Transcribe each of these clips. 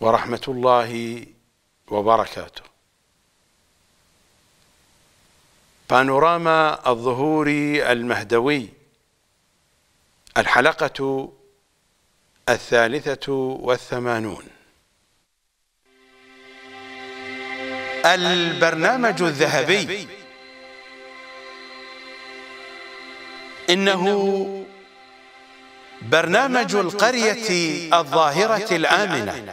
ورحمه الله وبركاته بانوراما الظهور المهدوي الحلقه الثالثه والثمانون البرنامج الذهبي انه برنامج القريه الظاهره الامنه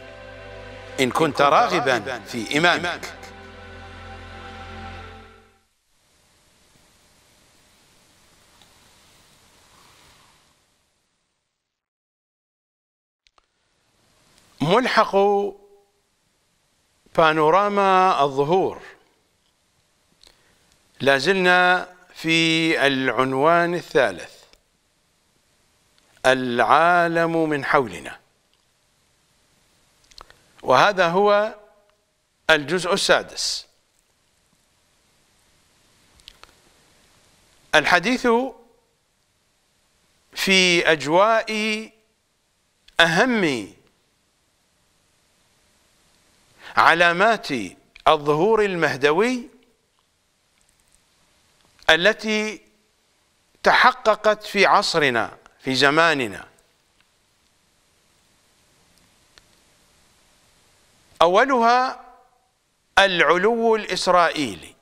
إن كنت راغبا في إمامك ملحق بانوراما الظهور لازلنا في العنوان الثالث العالم من حولنا وهذا هو الجزء السادس الحديث في أجواء أهم علامات الظهور المهدوي التي تحققت في عصرنا في زماننا أولها العلو الإسرائيلي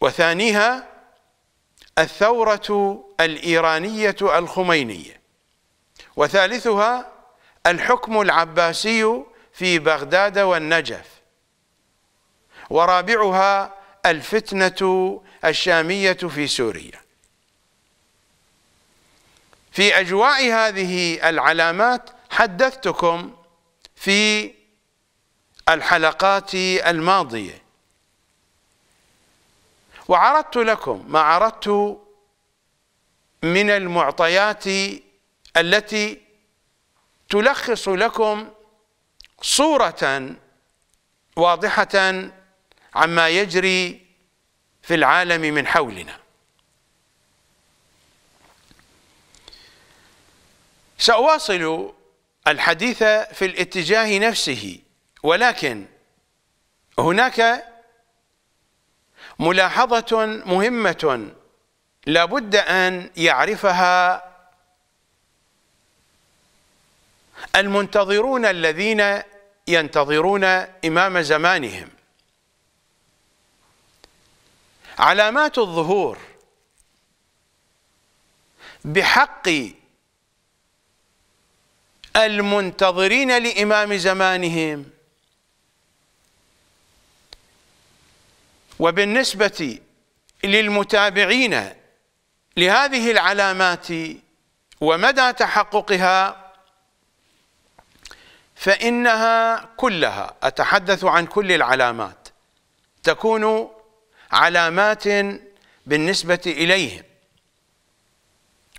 وثانيها الثورة الإيرانية الخمينية وثالثها الحكم العباسي في بغداد والنجف ورابعها الفتنة الشامية في سوريا في أجواء هذه العلامات حدثتكم في الحلقات الماضية وعرضت لكم ما عرضت من المعطيات التي تلخص لكم صورة واضحة عما يجري في العالم من حولنا سأواصل الحديث في الاتجاه نفسه ولكن هناك ملاحظة مهمة لابد أن يعرفها المنتظرون الذين ينتظرون إمام زمانهم علامات الظهور بحق المنتظرين لإمام زمانهم وبالنسبة للمتابعين لهذه العلامات ومدى تحققها فإنها كلها أتحدث عن كل العلامات تكون علامات بالنسبة إليهم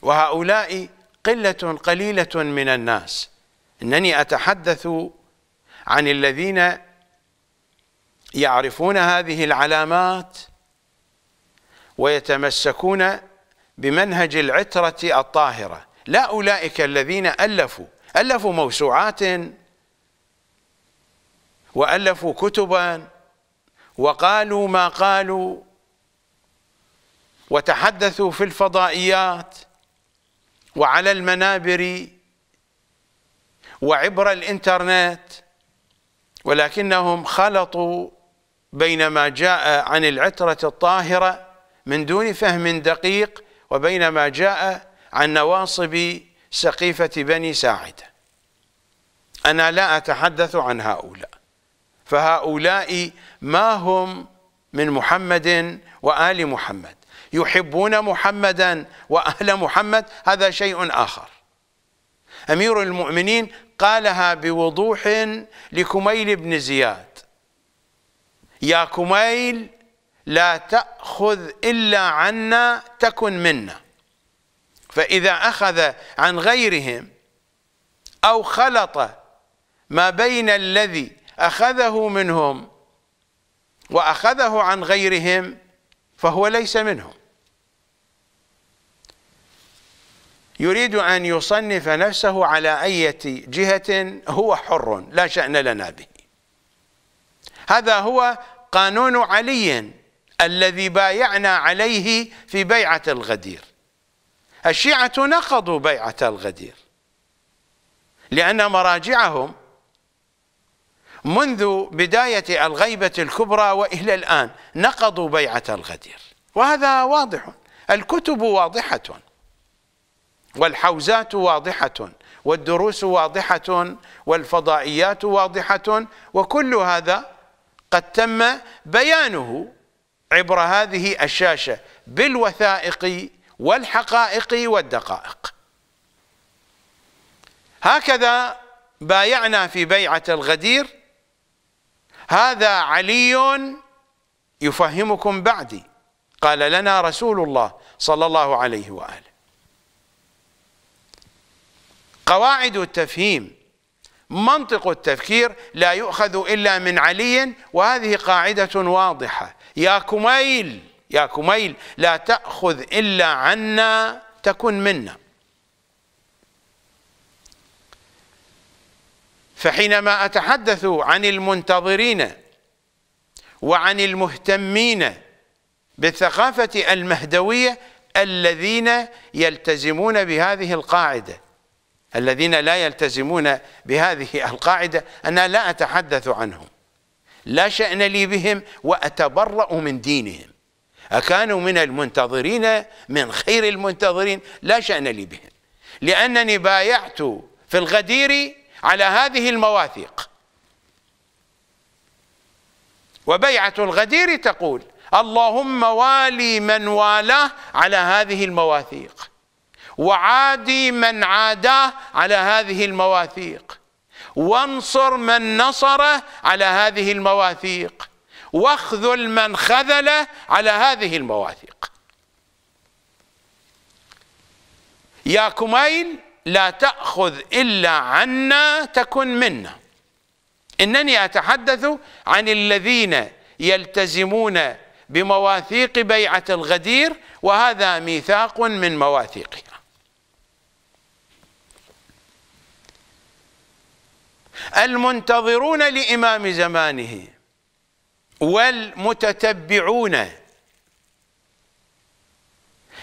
وهؤلاء قلة قليلة من الناس إنني أتحدث عن الذين يعرفون هذه العلامات ويتمسكون بمنهج العترة الطاهرة لا أولئك الذين ألفوا ألفوا موسوعات وألفوا كتبا وقالوا ما قالوا وتحدثوا في الفضائيات وعلى المنابر وعبر الإنترنت ولكنهم خلطوا بين ما جاء عن العترة الطاهرة من دون فهم دقيق وبين ما جاء عن نواصب سقيفة بني ساعدة أنا لا أتحدث عن هؤلاء فهؤلاء ما هم من محمد وآل محمد يحبون محمدا وأهل محمد هذا شيء آخر أمير المؤمنين قالها بوضوح لكميل بن زياد يا كميل لا تأخذ إلا عنا تكن منا فإذا أخذ عن غيرهم أو خلط ما بين الذي أخذه منهم وأخذه عن غيرهم فهو ليس منهم يريد أن يصنف نفسه على أي جهة هو حر لا شأن لنا به هذا هو قانون علي الذي بايعنا عليه في بيعة الغدير الشيعة نقضوا بيعة الغدير لأن مراجعهم منذ بداية الغيبة الكبرى وإلى الآن نقضوا بيعة الغدير وهذا واضح الكتب واضحة والحوزات واضحة والدروس واضحة والفضائيات واضحة وكل هذا قد تم بيانه عبر هذه الشاشة بالوثائق والحقائق والدقائق هكذا بايعنا في بيعة الغدير هذا علي يفهمكم بعدي قال لنا رسول الله صلى الله عليه وآله قواعد التفهيم منطق التفكير لا يؤخذ إلا من علي وهذه قاعدة واضحة يا كميل يا كميل لا تأخذ إلا عنا تكن منا فحينما أتحدث عن المنتظرين وعن المهتمين بالثقافة المهدوية الذين يلتزمون بهذه القاعدة الذين لا يلتزمون بهذه القاعدة أنا لا أتحدث عنهم لا شأن لي بهم وأتبرأ من دينهم أكانوا من المنتظرين من خير المنتظرين لا شأن لي بهم لأنني بايعت في الغدير على هذه المواثيق وبيعة الغدير تقول اللهم والي من والاه على هذه المواثيق وعادي من عاداه على هذه المواثيق وانصر من نصره على هذه المواثيق واخذل من خذله على هذه المواثيق يا كميل لا تأخذ إلا عنا تكن منا إنني أتحدث عن الذين يلتزمون بمواثيق بيعة الغدير وهذا ميثاق من مواثيقه المنتظرون لإمام زمانه والمتتبعون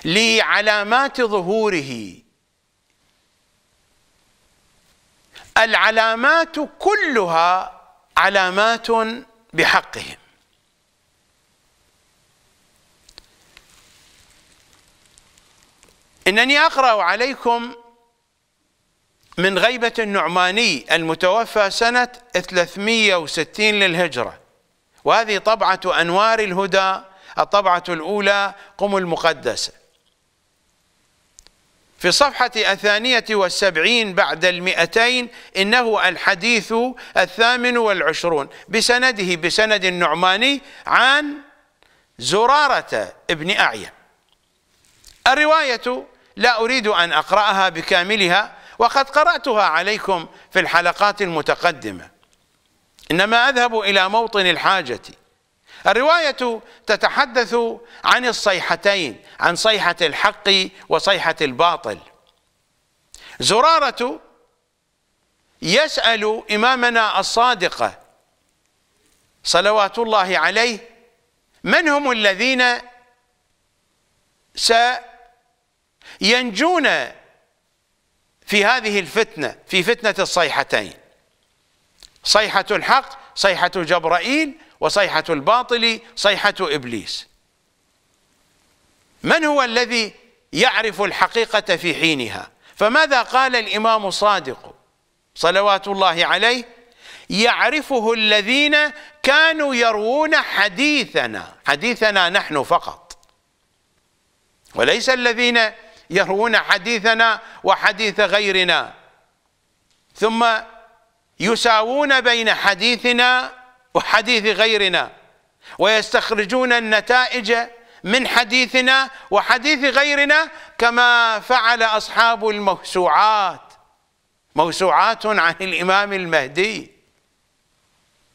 لعلامات ظهوره العلامات كلها علامات بحقهم انني اقرا عليكم من غيبة النعماني المتوفى سنة 360 للهجرة وهذه طبعة أنوار الهدى الطبعة الأولى قم المقدسة في صفحة الثانية والسبعين بعد المئتين إنه الحديث الثامن والعشرون بسنده بسند النعماني عن زرارة ابن أعين الرواية لا أريد أن أقرأها بكاملها وقد قرأتها عليكم في الحلقات المتقدمة إنما أذهب إلى موطن الحاجة الرواية تتحدث عن الصيحتين عن صيحة الحق وصيحة الباطل زرارة يسأل إمامنا الصادق صلوات الله عليه من هم الذين سينجون في هذه الفتنة في فتنة الصيحتين صيحة الحق صيحة جبرائيل وصيحة الباطل صيحة إبليس من هو الذي يعرف الحقيقة في حينها فماذا قال الإمام الصادق صلوات الله عليه يعرفه الذين كانوا يروون حديثنا حديثنا نحن فقط وليس الذين يروون حديثنا وحديث غيرنا ثم يساوون بين حديثنا وحديث غيرنا ويستخرجون النتائج من حديثنا وحديث غيرنا كما فعل أصحاب الموسوعات موسوعات عن الإمام المهدي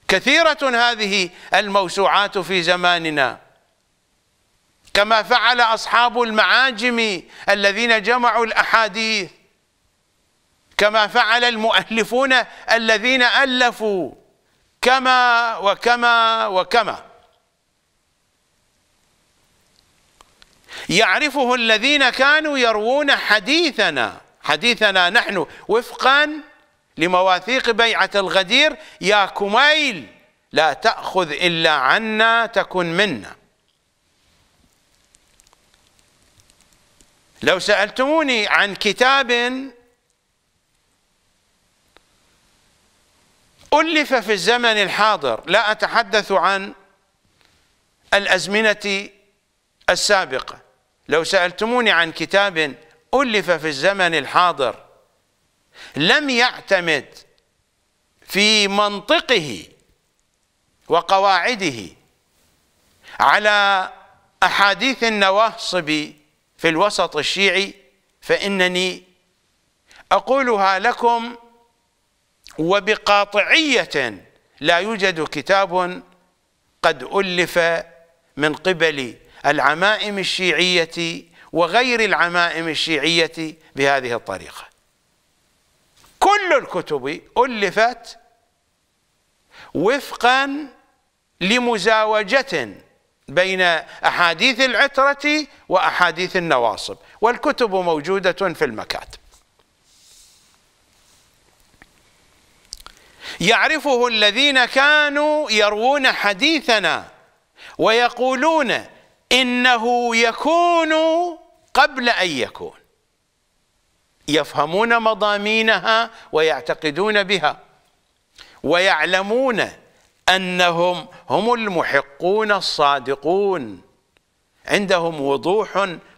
كثيرة هذه الموسوعات في زماننا كما فعل أصحاب المعاجم الذين جمعوا الأحاديث كما فعل المؤلفون الذين ألفوا كما وكما وكما يعرفه الذين كانوا يروون حديثنا حديثنا نحن وفقا لمواثيق بيعة الغدير يا كميل لا تأخذ إلا عنا تكن منا لو سألتموني عن كتاب ألف في الزمن الحاضر لا أتحدث عن الأزمنة السابقة لو سألتموني عن كتاب ألف في الزمن الحاضر لم يعتمد في منطقه وقواعده على أحاديث النواصب في الوسط الشيعي فإنني أقولها لكم وبقاطعية لا يوجد كتاب قد ألف من قبل العمائم الشيعية وغير العمائم الشيعية بهذه الطريقة كل الكتب ألفت وفقا لمزاوجة بين أحاديث العترة وأحاديث النواصب والكتب موجودة في المكاتب يعرفه الذين كانوا يروون حديثنا ويقولون إنه يكون قبل أن يكون يفهمون مضامينها ويعتقدون بها ويعلمون أنهم هم المحقون الصادقون عندهم وضوح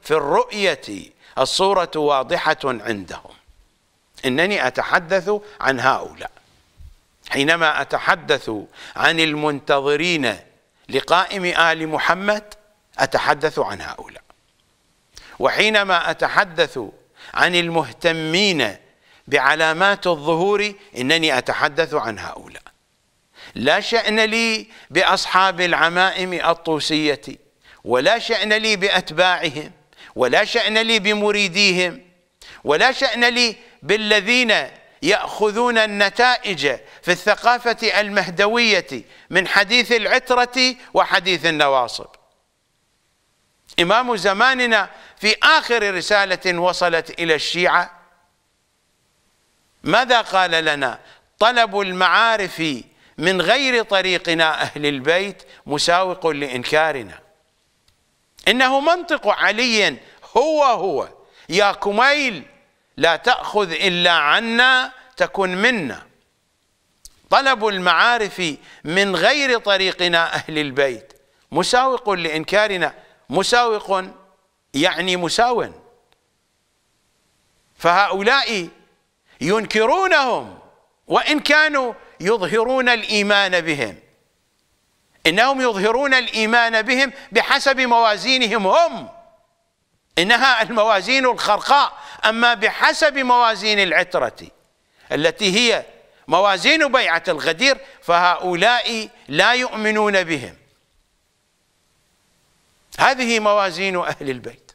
في الرؤية الصورة واضحة عندهم إنني أتحدث عن هؤلاء حينما أتحدث عن المنتظرين لقائم آل محمد أتحدث عن هؤلاء وحينما أتحدث عن المهتمين بعلامات الظهور إنني أتحدث عن هؤلاء لا شأن لي بأصحاب العمائم الطوسية ولا شأن لي بأتباعهم ولا شأن لي بمريديهم ولا شأن لي بالذين يأخذون النتائج في الثقافة المهدوية من حديث العترة وحديث النواصب إمام زماننا في آخر رسالة وصلت إلى الشيعة ماذا قال لنا طلب المعارف من غير طريقنا أهل البيت مساوق لإنكارنا إنه منطق علي هو هو يا كميل لا تأخذ إلا عنا تكن منا طلب المعارف من غير طريقنا أهل البيت مساوق لإنكارنا مساوق يعني مساو فهؤلاء ينكرونهم وإن كانوا يظهرون الإيمان بهم إنهم يظهرون الإيمان بهم بحسب موازينهم هم إنها الموازين الخرقاء أما بحسب موازين العترة التي هي موازين بيعة الغدير فهؤلاء لا يؤمنون بهم هذه موازين أهل البيت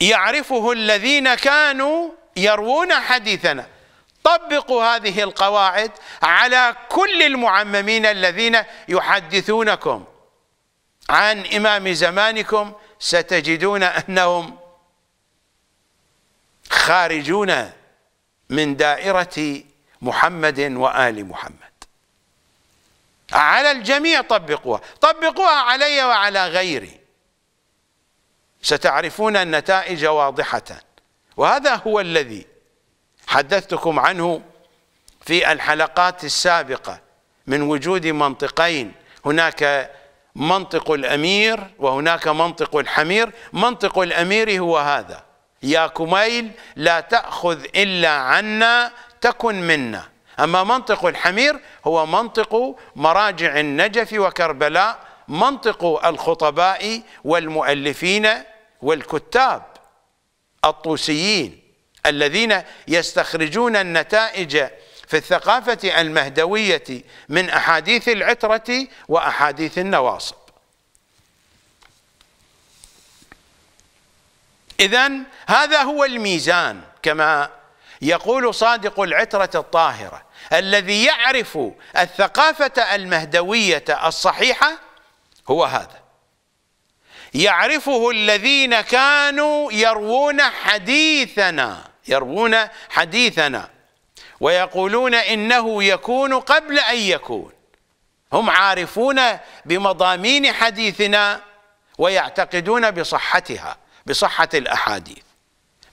يعرفه الذين كانوا يروون حديثنا طبقوا هذه القواعد على كل المعممين الذين يحدثونكم عن إمام زمانكم ستجدون أنهم خارجون من دائرة محمد وآل محمد على الجميع طبقوها طبقوها علي وعلى غيري ستعرفون النتائج واضحة وهذا هو الذي حدثتكم عنه في الحلقات السابقة من وجود منطقين هناك منطق الأمير وهناك منطق الحمير منطق الأمير هو هذا يا كميل لا تأخذ إلا عنا تكن منا أما منطق الحمير هو منطق مراجع النجف وكربلاء منطق الخطباء والمؤلفين والكتاب الطوسيين الذين يستخرجون النتائج في الثقافة المهدوية من أحاديث العترة وأحاديث النواصب إذا هذا هو الميزان كما يقول صادق العترة الطاهرة الذي يعرف الثقافة المهدوية الصحيحة هو هذا يعرفه الذين كانوا يروون حديثنا يروون حديثنا ويقولون إنه يكون قبل أن يكون هم عارفون بمضامين حديثنا ويعتقدون بصحتها بصحة الأحاديث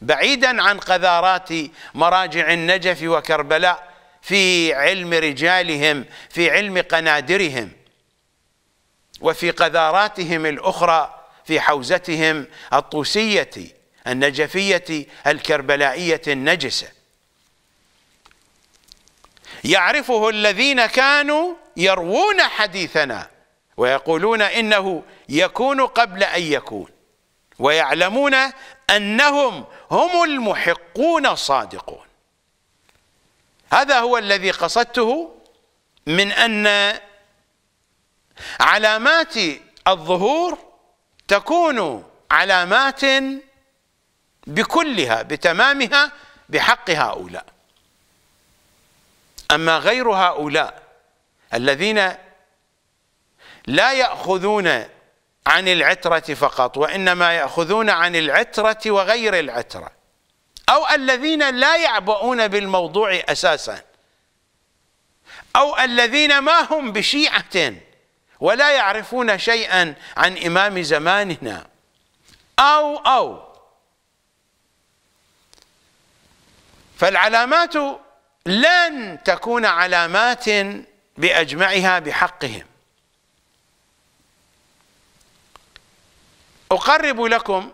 بعيدا عن قذارات مراجع النجف وكربلاء في علم رجالهم في علم قنادرهم وفي قذاراتهم الأخرى في حوزتهم الطوسية النجفية الكربلائية النجسة يعرفه الذين كانوا يروون حديثنا ويقولون إنه يكون قبل أن يكون ويعلمون أنهم هم المحقون الصادقون هذا هو الذي قصدته من أن علامات الظهور تكون علامات بكلها بتمامها بحق هؤلاء أما غير هؤلاء الذين لا يأخذون عن العترة فقط وإنما يأخذون عن العترة وغير العترة أو الذين لا يعبؤون بالموضوع أساسا أو الذين ما هم بشيعة ولا يعرفون شيئا عن إمام زماننا أو أو فالعلامات لن تكون علامات بأجمعها بحقهم أقرب لكم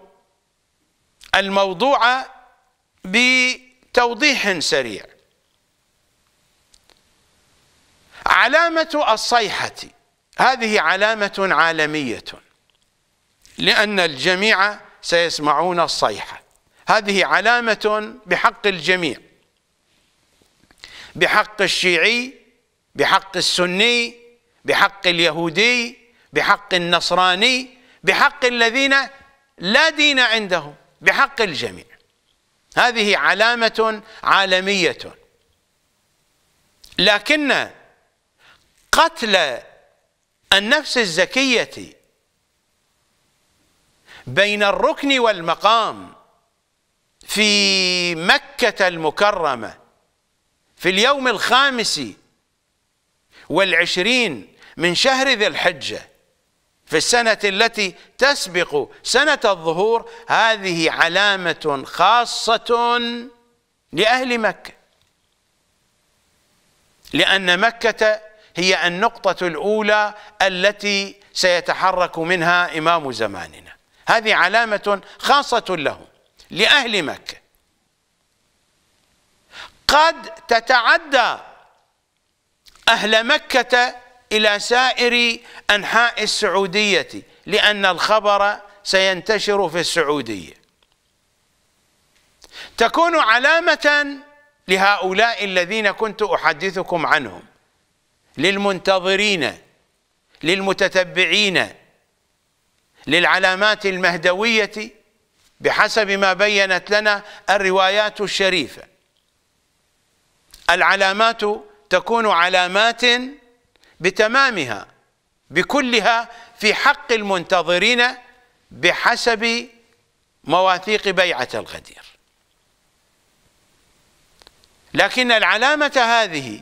الموضوع بتوضيح سريع علامة الصيحة هذه علامة عالمية لأن الجميع سيسمعون الصيحة هذه علامة بحق الجميع بحق الشيعي بحق السني بحق اليهودي بحق النصراني بحق الذين لا دين عندهم بحق الجميع هذه علامة عالمية لكن قتل النفس الزكية بين الركن والمقام في مكة المكرمة في اليوم الخامس والعشرين من شهر ذي الحجة في السنة التي تسبق سنة الظهور هذه علامة خاصة لأهل مكة لأن مكة هي النقطة الأولى التي سيتحرك منها إمام زماننا هذه علامة خاصة لهم لأهل مكة قد تتعدى أهل مكة إلى سائر أنحاء السعودية لأن الخبر سينتشر في السعودية تكون علامة لهؤلاء الذين كنت أحدثكم عنهم للمنتظرين للمتتبعين للعلامات المهدوية بحسب ما بينت لنا الروايات الشريفة العلامات تكون علامات بتمامها بكلها في حق المنتظرين بحسب مواثيق بيعة الغدير لكن العلامة هذه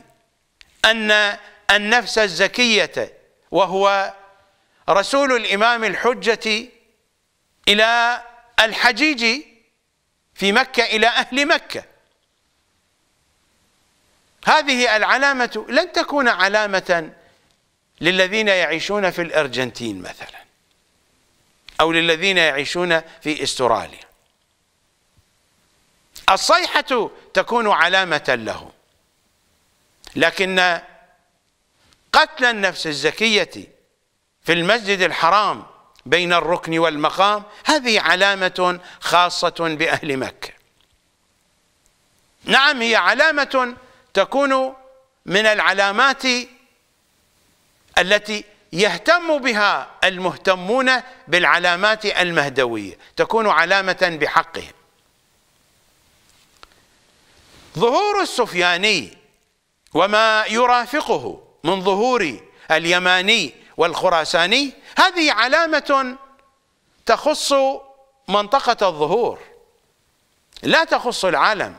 أن النفس الزكية وهو رسول الإمام الحجة إلى الحجيج في مكة إلى أهل مكة هذه العلامة لن تكون علامة للذين يعيشون في الأرجنتين مثلا أو للذين يعيشون في استراليا الصيحة تكون علامة له لكن قتل النفس الزكية في المسجد الحرام بين الركن والمقام هذه علامة خاصة بأهل مكة نعم هي علامة تكون من العلامات التي يهتم بها المهتمون بالعلامات المهدوية تكون علامة بحقهم ظهور السفياني وما يرافقه من ظهور اليماني والخراساني هذه علامة تخص منطقة الظهور لا تخص العالم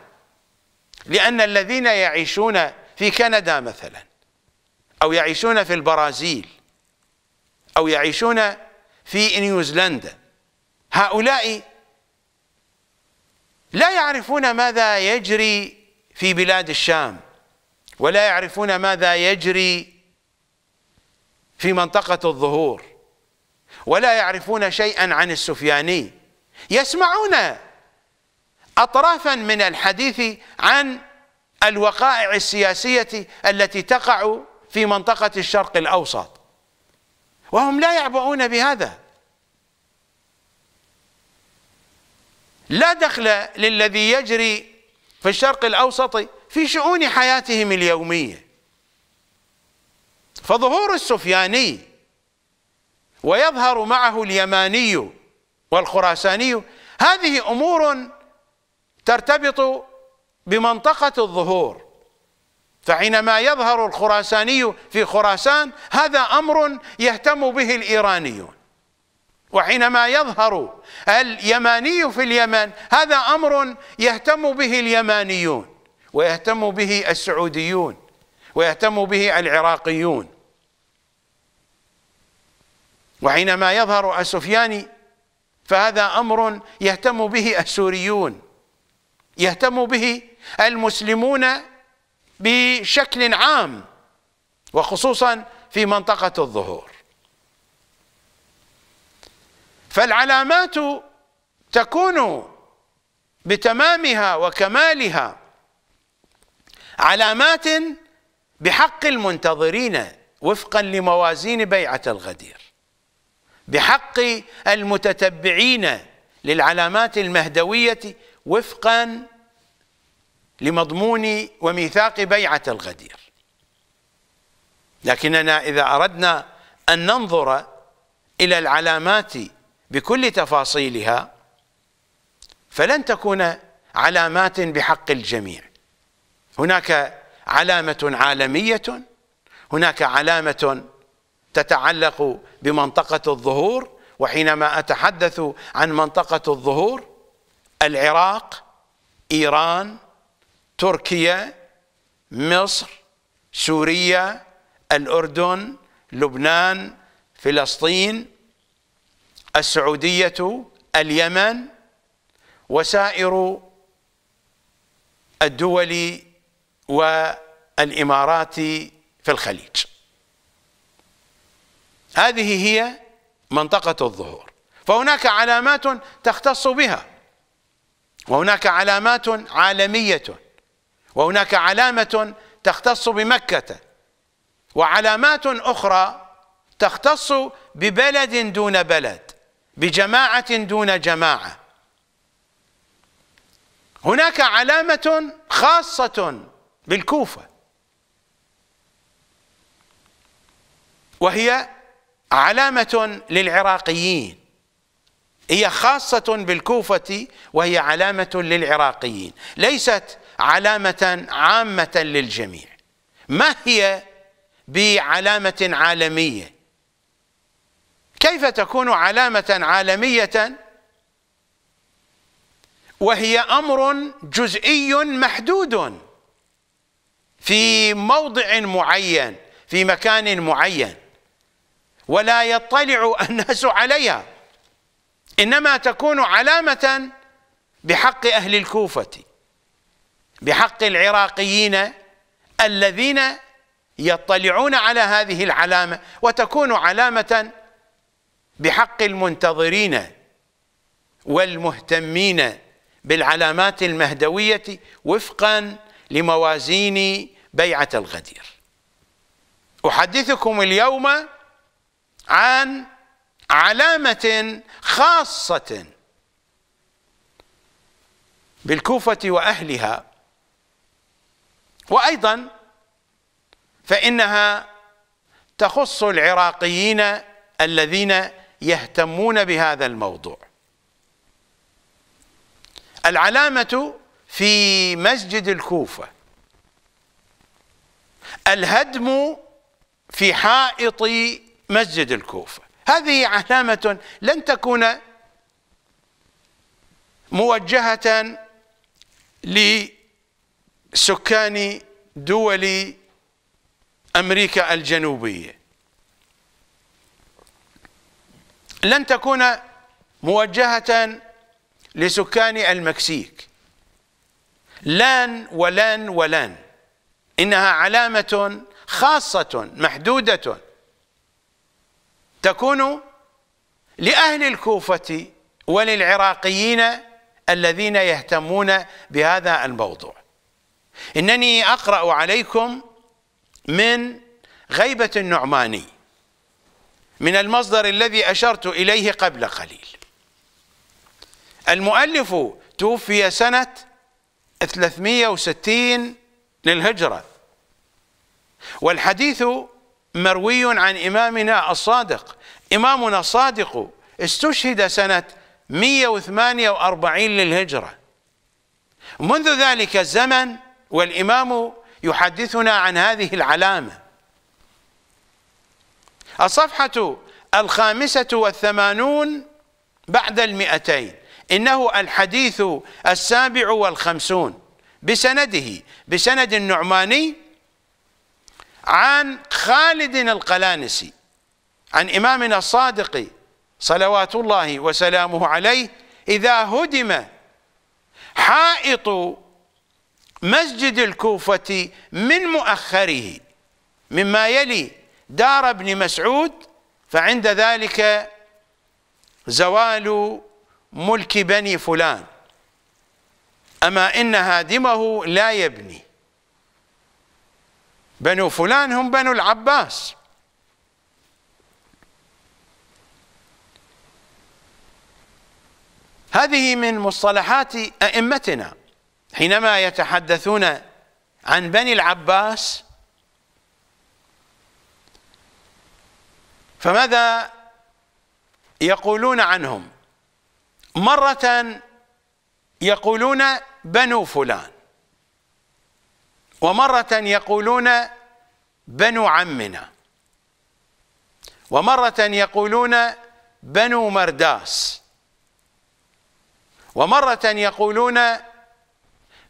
لأن الذين يعيشون في كندا مثلا أو يعيشون في البرازيل أو يعيشون في نيوزيلندا هؤلاء لا يعرفون ماذا يجري في بلاد الشام ولا يعرفون ماذا يجري في منطقة الظهور ولا يعرفون شيئا عن السفياني يسمعون أطرافا من الحديث عن الوقائع السياسية التي تقع في منطقة الشرق الأوسط وهم لا يعبؤون بهذا لا دخل للذي يجري في الشرق الأوسط في شؤون حياتهم اليوميه فظهور السفياني ويظهر معه اليماني والخراساني هذه امور ترتبط بمنطقه الظهور فحينما يظهر الخراساني في خراسان هذا امر يهتم به الايرانيون وحينما يظهر اليماني في اليمن هذا امر يهتم به اليمانيون ويهتم به السعوديون ويهتم به العراقيون وحينما يظهر السفياني فهذا أمر يهتم به السوريون يهتم به المسلمون بشكل عام وخصوصا في منطقة الظهور فالعلامات تكون بتمامها وكمالها علامات بحق المنتظرين وفقا لموازين بيعة الغدير بحق المتتبعين للعلامات المهدوية وفقا لمضمون وميثاق بيعة الغدير لكننا إذا أردنا أن ننظر إلى العلامات بكل تفاصيلها فلن تكون علامات بحق الجميع هناك علامة عالمية هناك علامة تتعلق بمنطقة الظهور وحينما أتحدث عن منطقة الظهور العراق إيران تركيا مصر سوريا الأردن لبنان فلسطين السعودية اليمن وسائر الدول والإمارات في الخليج هذه هي منطقة الظهور فهناك علامات تختص بها وهناك علامات عالمية وهناك علامة تختص بمكة وعلامات أخرى تختص ببلد دون بلد بجماعة دون جماعة هناك علامة خاصة بالكوفة وهي علامة للعراقيين هي خاصة بالكوفة وهي علامة للعراقيين ليست علامة عامة للجميع ما هي بعلامة عالمية كيف تكون علامة عالمية وهي أمر جزئي محدود في موضع معين في مكان معين ولا يطلع الناس عليها إنما تكون علامة بحق أهل الكوفة بحق العراقيين الذين يطلعون على هذه العلامة وتكون علامة بحق المنتظرين والمهتمين بالعلامات المهدوية وفقا لموازين بيعة الغدير أحدثكم اليوم عن علامة خاصة بالكوفة وأهلها وأيضا فإنها تخص العراقيين الذين يهتمون بهذا الموضوع العلامة في مسجد الكوفة الهدم في حائط مسجد الكوفة هذه علامة لن تكون موجهة لسكان دول أمريكا الجنوبية لن تكون موجهة لسكان المكسيك لن ولن ولن إنها علامة خاصة محدودة تكون لأهل الكوفة وللعراقيين الذين يهتمون بهذا الموضوع إنني أقرأ عليكم من غيبة النعماني من المصدر الذي أشرت إليه قبل قليل المؤلف توفي سنة 360 للهجرة والحديث مروي عن إمامنا الصادق إمامنا الصادق استشهد سنة 148 للهجرة منذ ذلك الزمن والإمام يحدثنا عن هذه العلامة الصفحة الخامسة والثمانون بعد المئتين إنه الحديث السابع والخمسون بسنده بسند النعماني عن خالد القلانسي عن إمامنا الصادق صلوات الله وسلامه عليه إذا هدم حائط مسجد الكوفة من مؤخره مما يلي دار ابن مسعود فعند ذلك زوال ملك بني فلان أما إن هادمه لا يبني بنو فلان هم بنو العباس هذه من مصطلحات أئمتنا حينما يتحدثون عن بني العباس فماذا يقولون عنهم مرة يقولون بنو فلان ومرة يقولون بنو عمنا ومرة يقولون بنو مرداس ومرة يقولون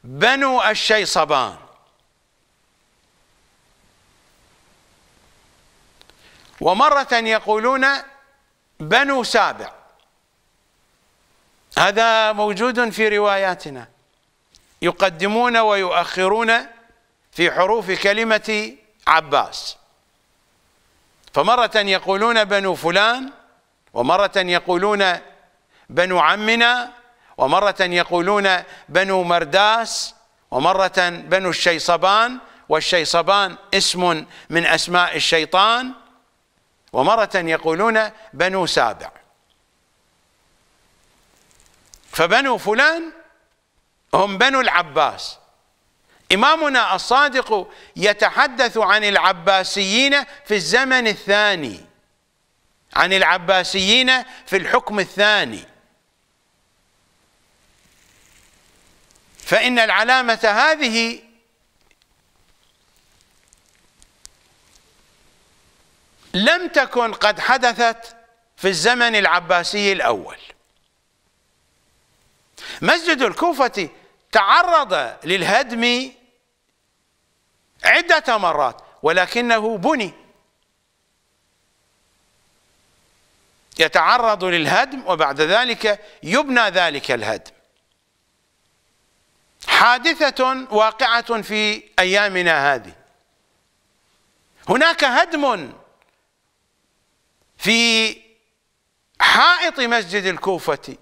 بنو الشيصبان ومرة يقولون بنو سابع هذا موجود في رواياتنا يقدمون ويؤخرون في حروف كلمة عباس فمرة يقولون بنو فلان ومرة يقولون بنو عمنا ومرة يقولون بنو مرداس ومرة بنو الشيصبان والشيصبان اسم من أسماء الشيطان ومرة يقولون بنو سابع فبنو فلان هم بنو العباس إمامنا الصادق يتحدث عن العباسيين في الزمن الثاني عن العباسيين في الحكم الثاني فإن العلامة هذه لم تكن قد حدثت في الزمن العباسي الأول مسجد الكوفة تعرض للهدم عدة مرات ولكنه بني يتعرض للهدم وبعد ذلك يبنى ذلك الهدم حادثة واقعة في أيامنا هذه هناك هدم في حائط مسجد الكوفة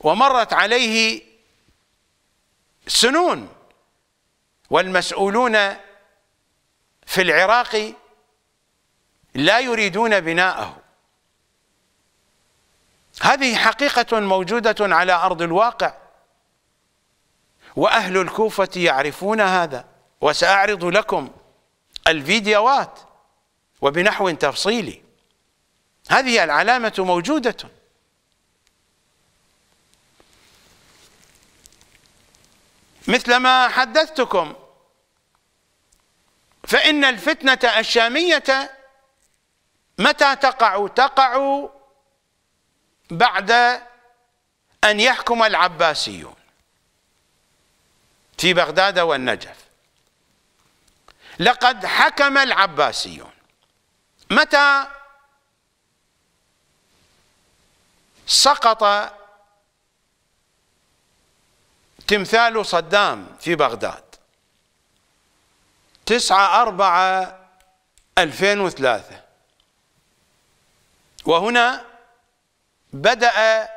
ومرت عليه سنون والمسؤولون في العراق لا يريدون بناءه هذه حقيقة موجودة على أرض الواقع وأهل الكوفة يعرفون هذا وسأعرض لكم الفيديوهات وبنحو تفصيلي هذه العلامة موجودة مثلما حدثتكم فإن الفتنة الشامية متى تقع تقع بعد أن يحكم العباسي في بغداد والنجف لقد حكم العباسيون متى سقط تمثال صدام في بغداد تسعة أربعة 2003 وهنا بدأ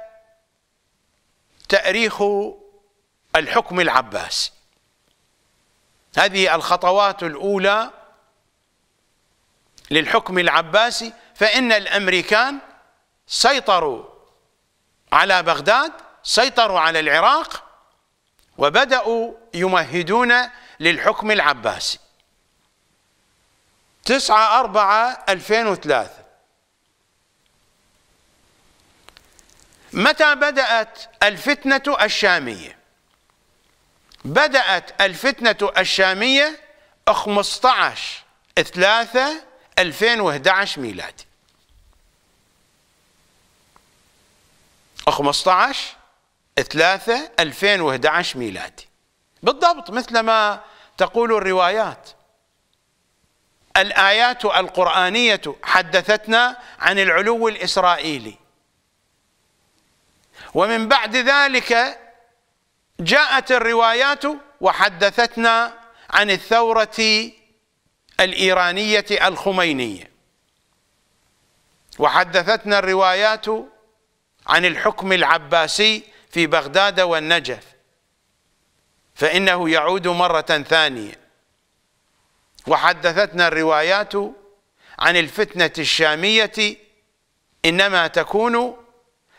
تأريخ الحكم العباسي هذه الخطوات الأولى للحكم العباسي فإن الأمريكان سيطروا على بغداد سيطروا على العراق وبدأوا يمهدون للحكم العباسي 9 4 2003 متى بدأت الفتنة الشامية بدأت الفتنة الشامية 15 3 2011 ميلادي 15 3 2011 ميلادي بالضبط مثل ما تقول الروايات الآيات القرآنية حدثتنا عن العلو الإسرائيلي ومن بعد ذلك جاءت الروايات وحدثتنا عن الثورة الإيرانية الخمينية وحدثتنا الروايات عن الحكم العباسي في بغداد والنجف فإنه يعود مرة ثانية وحدثتنا الروايات عن الفتنة الشامية إنما تكون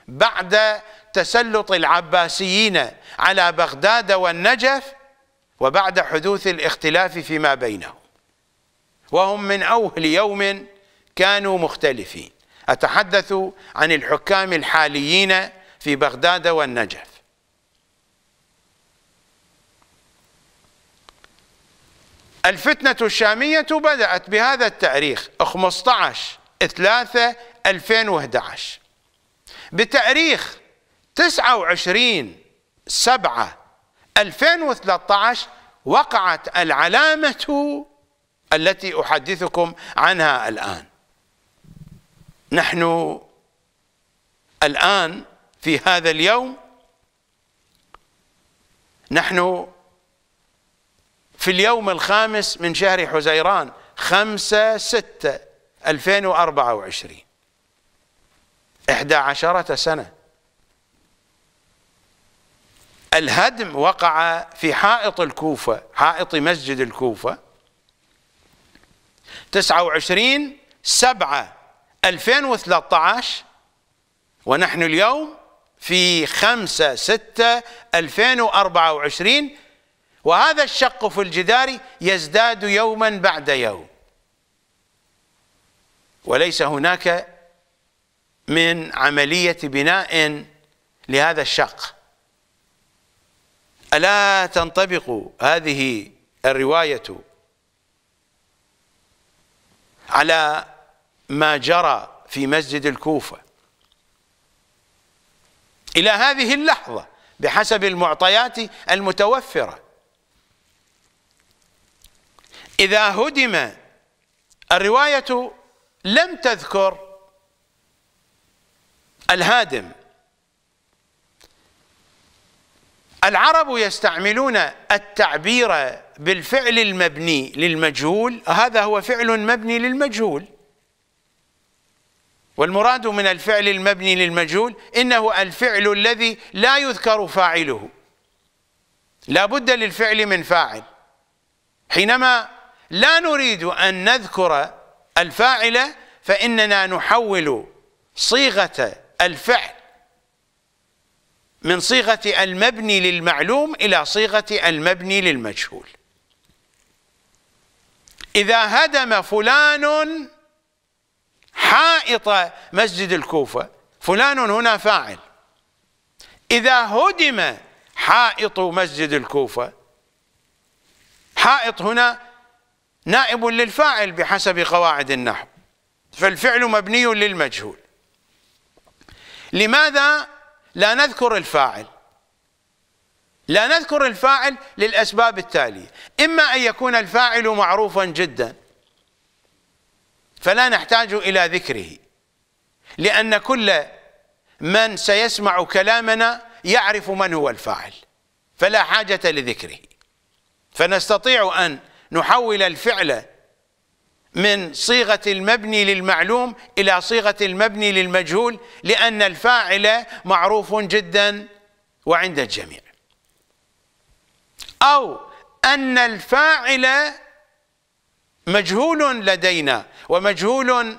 بعد تسلط العباسيين على بغداد والنجف وبعد حدوث الاختلاف فيما بينهم وهم من أول يوم كانوا مختلفين أتحدث عن الحكام الحاليين في بغداد والنجف الفتنة الشامية بدأت بهذا التاريخ 15 3 2011 بتاريخ 29 سبعة 2013 وقعت العلامة التي أحدثكم عنها الآن نحن الآن في هذا اليوم نحن في اليوم الخامس من شهر حزيران خمسة ستة 2024 إحدى عشرة سنة الهدم وقع في حائط الكوفة حائط مسجد الكوفة 29 7 2013 ونحن اليوم في 5 6 2024 وهذا الشق في الجدار يزداد يوما بعد يوم وليس هناك من عملية بناء لهذا الشق ألا تنطبق هذه الرواية على ما جرى في مسجد الكوفة إلى هذه اللحظة بحسب المعطيات المتوفرة إذا هدم الرواية لم تذكر الهادم العرب يستعملون التعبير بالفعل المبني للمجهول هذا هو فعل مبني للمجهول والمراد من الفعل المبني للمجهول إنه الفعل الذي لا يذكر فاعله لا بد للفعل من فاعل حينما لا نريد أن نذكر الفاعل فإننا نحول صيغة الفعل من صيغة المبني للمعلوم إلى صيغة المبني للمجهول إذا هدم فلان حائط مسجد الكوفة فلان هنا فاعل إذا هدم حائط مسجد الكوفة حائط هنا نائب للفاعل بحسب قواعد النحو فالفعل مبني للمجهول لماذا لا نذكر الفاعل لا نذكر الفاعل للأسباب التالية إما أن يكون الفاعل معروفا جدا فلا نحتاج إلى ذكره لأن كل من سيسمع كلامنا يعرف من هو الفاعل فلا حاجة لذكره فنستطيع أن نحول الفعل من صيغة المبني للمعلوم إلى صيغة المبني للمجهول لأن الفاعل معروف جدا وعند الجميع أو أن الفاعل مجهول لدينا ومجهول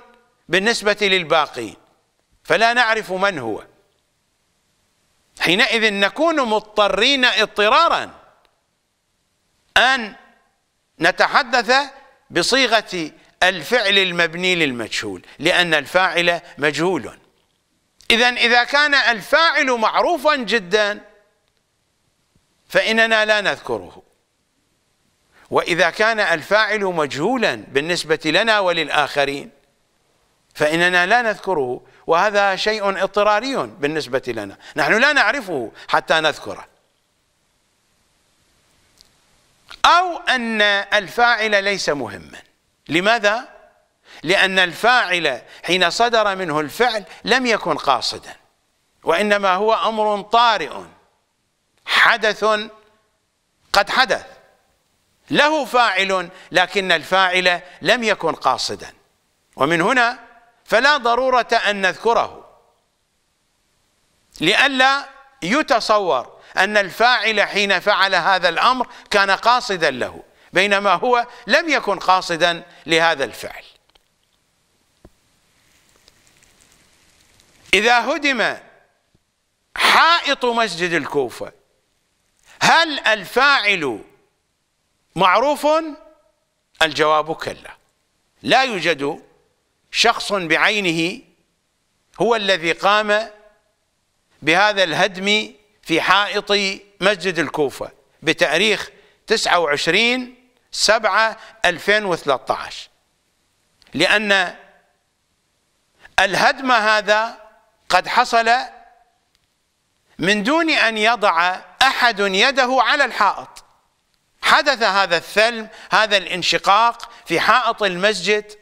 بالنسبة للباقين فلا نعرف من هو حينئذ نكون مضطرين اضطرارا أن نتحدث بصيغة الفعل المبني للمجهول لأن الفاعل مجهول إذا إذا كان الفاعل معروفا جدا فإننا لا نذكره وإذا كان الفاعل مجهولا بالنسبة لنا وللآخرين فإننا لا نذكره وهذا شيء اضطراري بالنسبة لنا نحن لا نعرفه حتى نذكره أو أن الفاعل ليس مهما لماذا؟ لأن الفاعل حين صدر منه الفعل لم يكن قاصدا وإنما هو أمر طارئ حدث قد حدث له فاعل لكن الفاعل لم يكن قاصدا ومن هنا فلا ضرورة أن نذكره لئلا يتصور أن الفاعل حين فعل هذا الأمر كان قاصدا له بينما هو لم يكن قاصدا لهذا الفعل إذا هدم حائط مسجد الكوفة هل الفاعل معروف الجواب كلا لا يوجد شخص بعينه هو الذي قام بهذا الهدم في حائط مسجد الكوفة بتاريخ 29 7 2013 لأن الهدم هذا قد حصل من دون أن يضع أحد يده على الحائط حدث هذا الثلم هذا الانشقاق في حائط المسجد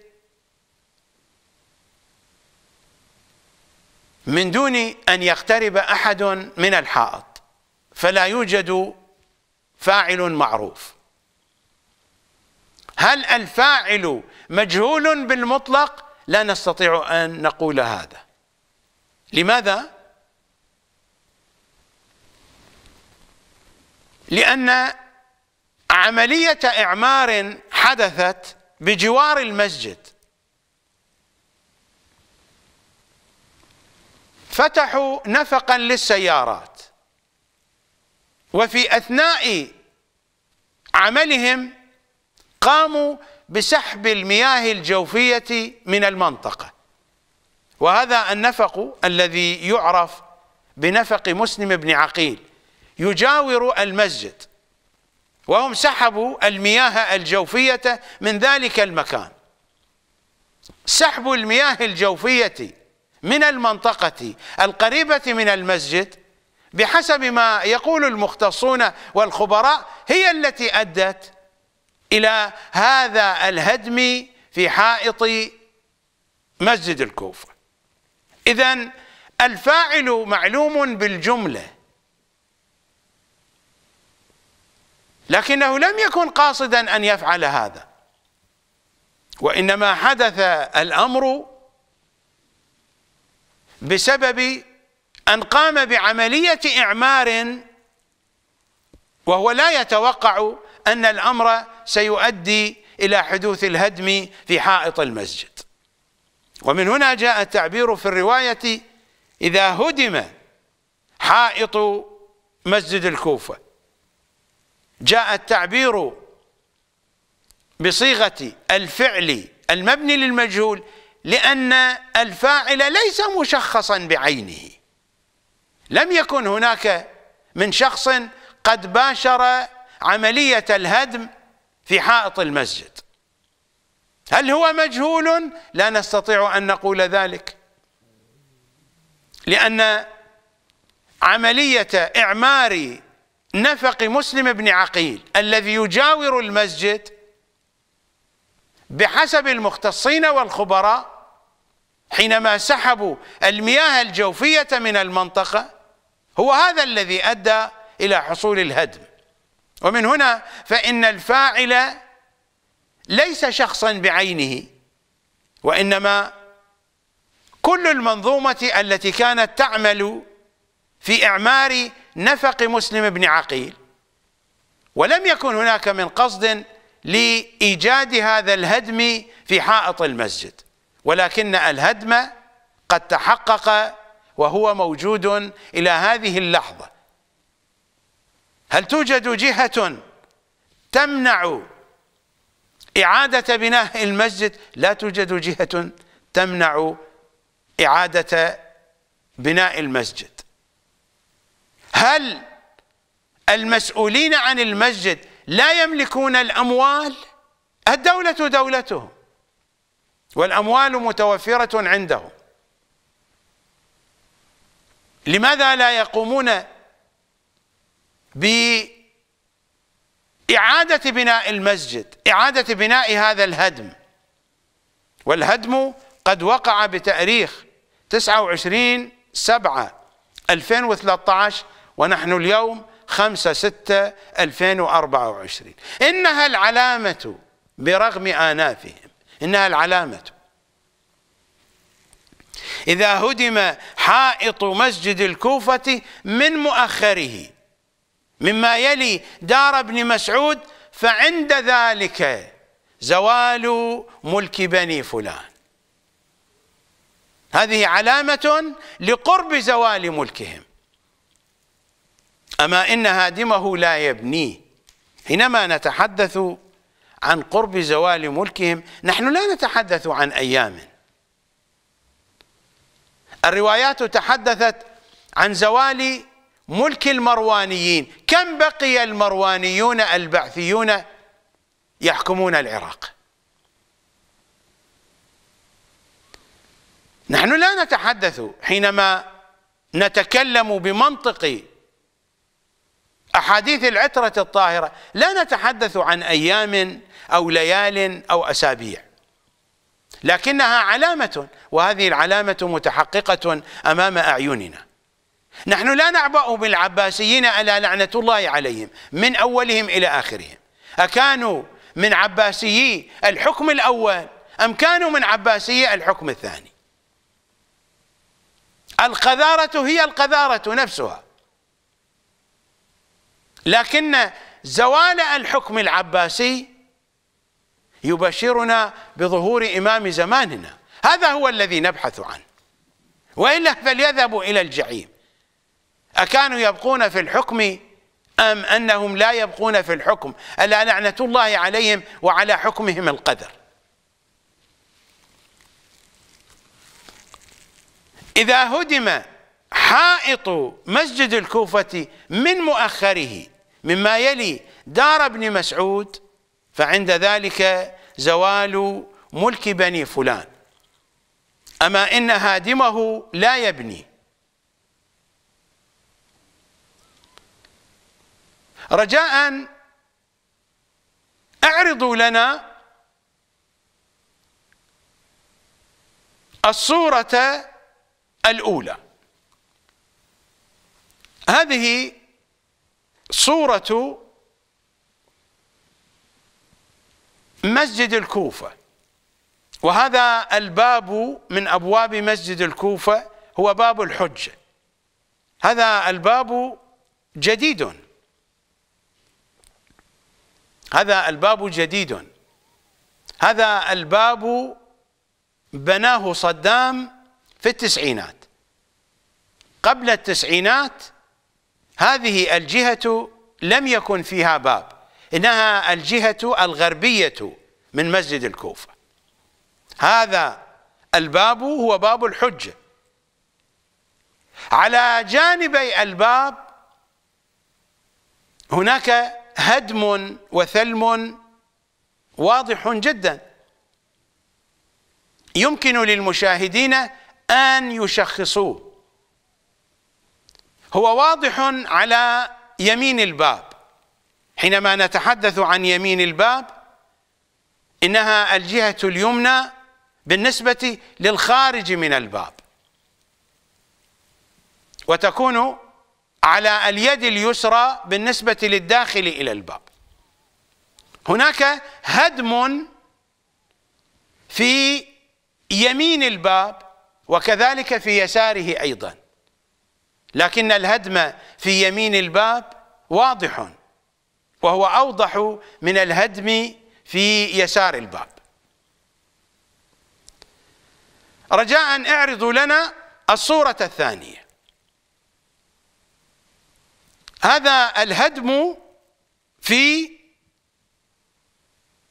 من دون أن يقترب أحد من الحائط فلا يوجد فاعل معروف هل الفاعل مجهول بالمطلق لا نستطيع أن نقول هذا لماذا؟ لأن عملية إعمار حدثت بجوار المسجد فتحوا نفقا للسيارات وفي أثناء عملهم قاموا بسحب المياه الجوفية من المنطقة وهذا النفق الذي يعرف بنفق مسلم بن عقيل يجاور المسجد وهم سحبوا المياه الجوفية من ذلك المكان سحب المياه الجوفية من المنطقة القريبة من المسجد بحسب ما يقول المختصون والخبراء هي التي أدت إلى هذا الهدم في حائط مسجد الكوفة إذا الفاعل معلوم بالجملة لكنه لم يكن قاصدا أن يفعل هذا وإنما حدث الأمر بسبب أن قام بعملية إعمار وهو لا يتوقع أن الأمر سيؤدي إلى حدوث الهدم في حائط المسجد ومن هنا جاء التعبير في الرواية إذا هدم حائط مسجد الكوفة جاء التعبير بصيغة الفعل المبني للمجهول لأن الفاعل ليس مشخصا بعينه لم يكن هناك من شخص قد باشر عملية الهدم في حائط المسجد هل هو مجهول لا نستطيع أن نقول ذلك لأن عملية إعمار نفق مسلم بن عقيل الذي يجاور المسجد بحسب المختصين والخبراء حينما سحبوا المياه الجوفية من المنطقة هو هذا الذي أدى إلى حصول الهدم ومن هنا فإن الفاعل ليس شخصا بعينه وإنما كل المنظومة التي كانت تعمل في إعمار نفق مسلم بن عقيل ولم يكن هناك من قصد لإيجاد هذا الهدم في حائط المسجد ولكن الهدم قد تحقق وهو موجود إلى هذه اللحظة هل توجد جهة تمنع إعادة بناء المسجد لا توجد جهة تمنع إعادة بناء المسجد هل المسؤولين عن المسجد لا يملكون الأموال الدولة دولتهم والأموال متوفرة عندهم لماذا لا يقومون بإعادة بناء المسجد إعادة بناء هذا الهدم والهدم قد وقع بتاريخ 29 7 2013 ونحن اليوم 5 6 2024 إنها العلامة برغم آنافهم إنها العلامة إذا هدم حائط مسجد الكوفة من مؤخره مما يلي دار ابن مسعود فعند ذلك زوال ملك بني فلان هذه علامة لقرب زوال ملكهم أما إن هادمه لا يبنيه حينما نتحدث عن قرب زوال ملكهم نحن لا نتحدث عن أيام الروايات تحدثت عن زوال ملك المروانيين كم بقي المروانيون البعثيون يحكمون العراق نحن لا نتحدث حينما نتكلم بمنطق أحاديث العترة الطاهرة لا نتحدث عن أيام أو ليال أو أسابيع لكنها علامة وهذه العلامة متحققة أمام أعيننا نحن لا نعبأ بالعباسيين ألا لعنة الله عليهم من أولهم إلى آخرهم أكانوا من عباسيي الحكم الأول أم كانوا من عباسيي الحكم الثاني القذارة هي القذارة نفسها لكن زوال الحكم العباسي يبشرنا بظهور إمام زماننا هذا هو الذي نبحث عنه وإلا فليذهبوا إلى الجحيم أكانوا يبقون في الحكم أم أنهم لا يبقون في الحكم ألا لعنة الله عليهم وعلى حكمهم القدر إذا هدم حائط مسجد الكوفة من مؤخره مما يلي دار ابن مسعود فعند ذلك زوال ملك بني فلان أما إن هادمه لا يبني رجاء اعرضوا لنا الصورة الأولى هذه صورة مسجد الكوفة وهذا الباب من أبواب مسجد الكوفة هو باب الحج هذا الباب جديد هذا الباب جديد هذا الباب بناه صدام في التسعينات قبل التسعينات هذه الجهة لم يكن فيها باب إنها الجهة الغربية من مسجد الكوفة هذا الباب هو باب الحجة على جانبي الباب هناك هدم وثلم واضح جدا يمكن للمشاهدين أن يشخصوه هو واضح على يمين الباب حينما نتحدث عن يمين الباب إنها الجهة اليمنى بالنسبة للخارج من الباب وتكون على اليد اليسرى بالنسبة للداخل إلى الباب هناك هدم في يمين الباب وكذلك في يساره أيضاً لكن الهدم في يمين الباب واضح وهو أوضح من الهدم في يسار الباب رجاء اعرضوا لنا الصورة الثانية هذا الهدم في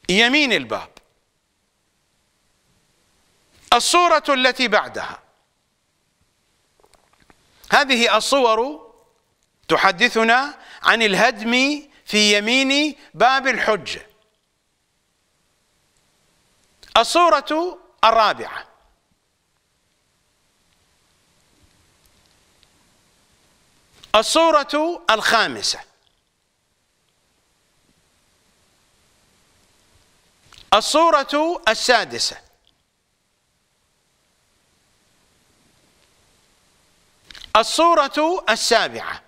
يمين الباب الصورة التي بعدها هذه الصور تحدثنا عن الهدم في يمين باب الحج الصورة الرابعة الصورة الخامسة الصورة السادسة الصورة السابعة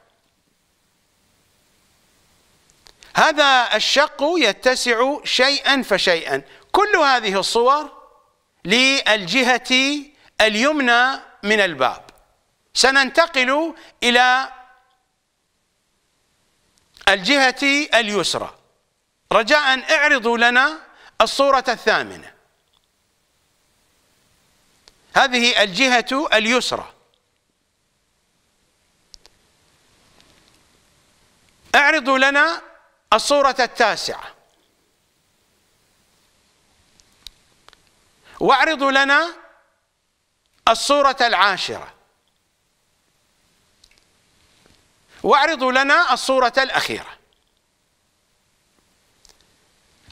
هذا الشق يتسع شيئا فشيئا كل هذه الصور للجهة اليمنى من الباب سننتقل إلى الجهة اليسرى رجاء اعرضوا لنا الصورة الثامنة هذه الجهة اليسرى اعرضوا لنا الصورة التاسعة واعرضوا لنا الصورة العاشرة واعرضوا لنا الصورة الأخيرة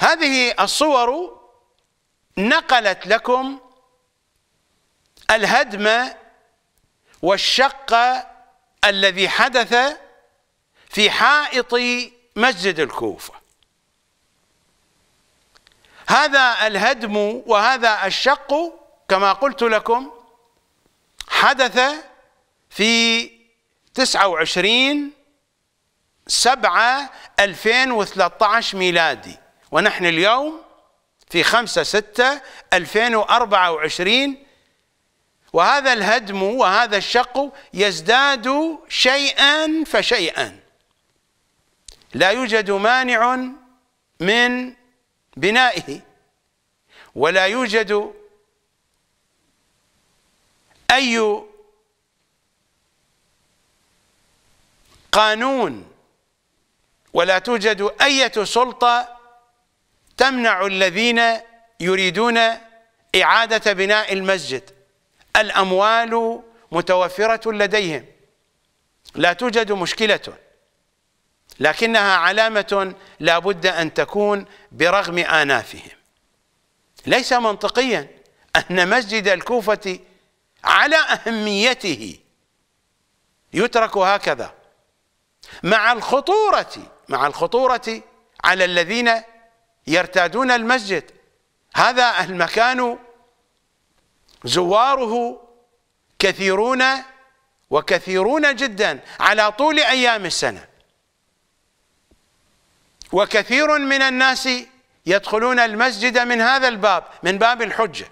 هذه الصور نقلت لكم الهدم والشق الذي حدث في حائط مسجد الكوفة هذا الهدم وهذا الشق كما قلت لكم حدث في 29 7 2013 ميلادي ونحن اليوم في 5 6 2024 وهذا الهدم وهذا الشق يزداد شيئا فشيئا لا يوجد مانع من بنائه ولا يوجد أي قانون ولا توجد أي سلطة تمنع الذين يريدون إعادة بناء المسجد الأموال متوفرة لديهم لا توجد مشكلة لكنها علامة لا بد أن تكون برغم آنافهم ليس منطقيا أن مسجد الكوفة على أهميته يترك هكذا مع الخطورة مع الخطورة على الذين يرتادون المسجد هذا المكان زواره كثيرون وكثيرون جدا على طول أيام السنة وكثير من الناس يدخلون المسجد من هذا الباب من باب الحجة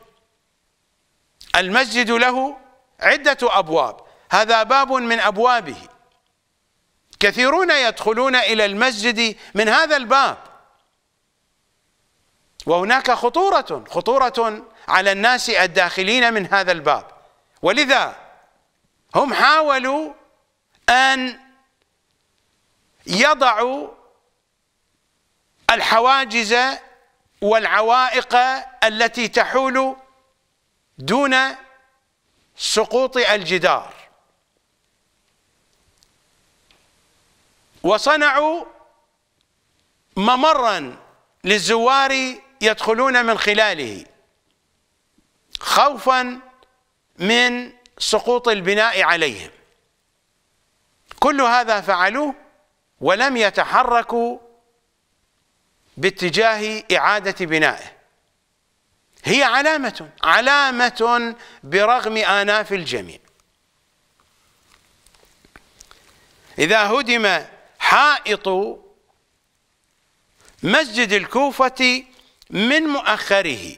المسجد له عدة أبواب هذا باب من أبوابه كثيرون يدخلون إلى المسجد من هذا الباب وهناك خطورة خطورة على الناس الداخلين من هذا الباب ولذا هم حاولوا أن يضعوا الحواجز والعوائق التي تحول دون سقوط الجدار وصنعوا ممرا للزوار يدخلون من خلاله خوفا من سقوط البناء عليهم كل هذا فعلوه ولم يتحركوا باتجاه إعادة بنائه هي علامة علامة برغم آناف الجميع إذا هدم حائط مسجد الكوفة من مؤخره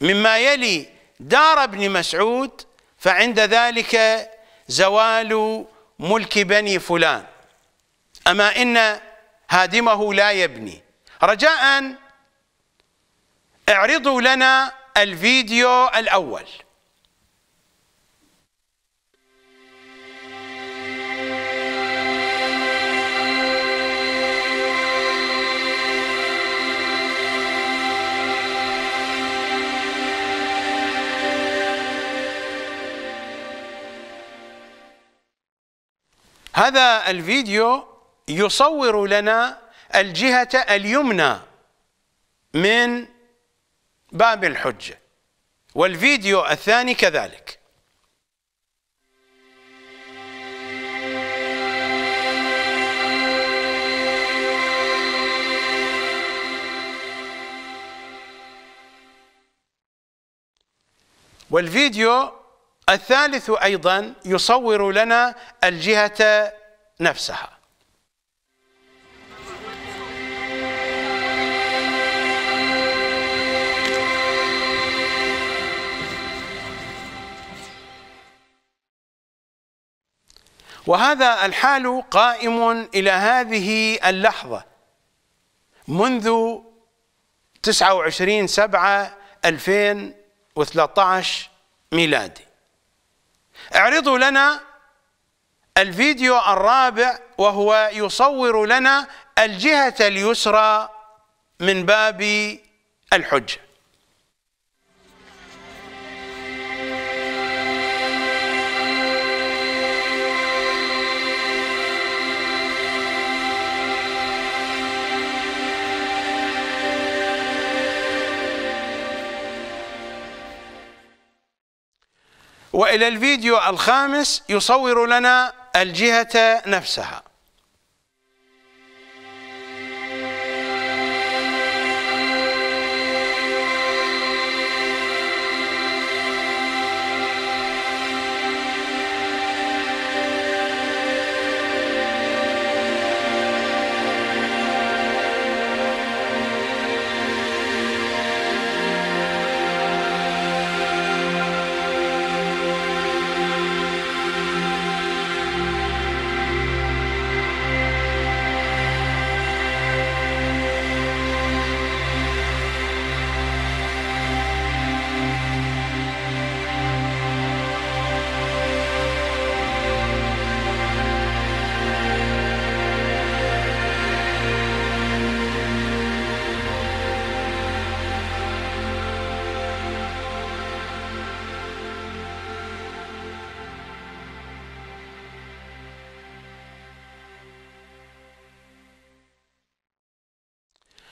مما يلي دار ابن مسعود فعند ذلك زوال ملك بني فلان أما إن هادمه لا يبني رجاء اعرضوا لنا الفيديو الأول هذا الفيديو يصور لنا الجهة اليمنى من باب الحجة والفيديو الثاني كذلك والفيديو الثالث أيضا يصور لنا الجهة نفسها وهذا الحال قائم إلى هذه اللحظة منذ 29 سبعة 2013 ميلادي اعرضوا لنا الفيديو الرابع وهو يصور لنا الجهة اليسرى من باب الحجه والى الفيديو الخامس يصور لنا الجهه نفسها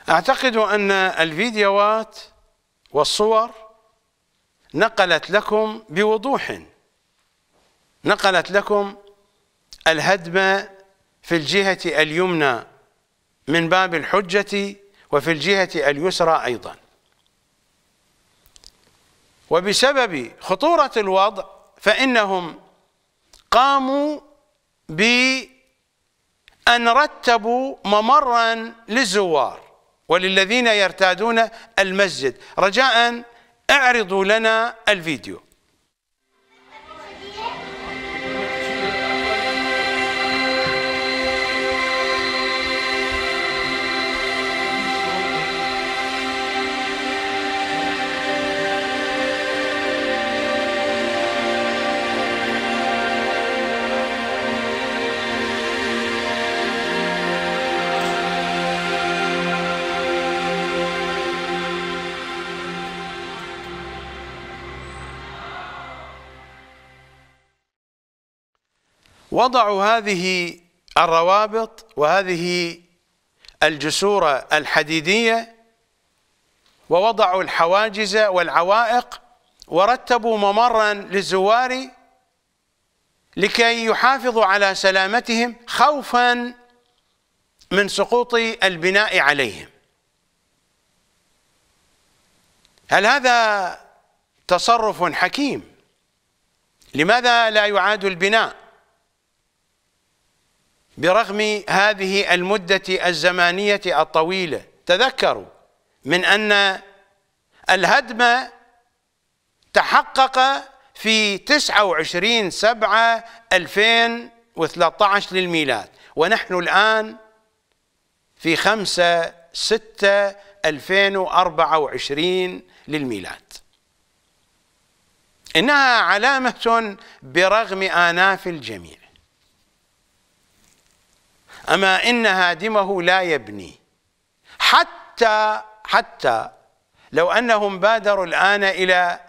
أعتقد أن الفيديوهات والصور نقلت لكم بوضوح نقلت لكم الهدم في الجهة اليمنى من باب الحجة وفي الجهة اليسرى أيضا وبسبب خطورة الوضع فإنهم قاموا بأن رتبوا ممرا للزوار وللذين يرتادون المسجد رجاء اعرضوا لنا الفيديو وضعوا هذه الروابط وهذه الجسور الحديدية ووضعوا الحواجز والعوائق ورتبوا ممرا للزوار لكي يحافظوا على سلامتهم خوفا من سقوط البناء عليهم هل هذا تصرف حكيم لماذا لا يعاد البناء برغم هذه المدة الزمانية الطويلة تذكروا من أن الهدم تحقق في 29 سبعة 2013 للميلاد ونحن الآن في 5 6 2024 للميلاد إنها علامة برغم آناف الجميع أما إن هادمه لا يبني حتى حتى لو أنهم بادروا الآن إلى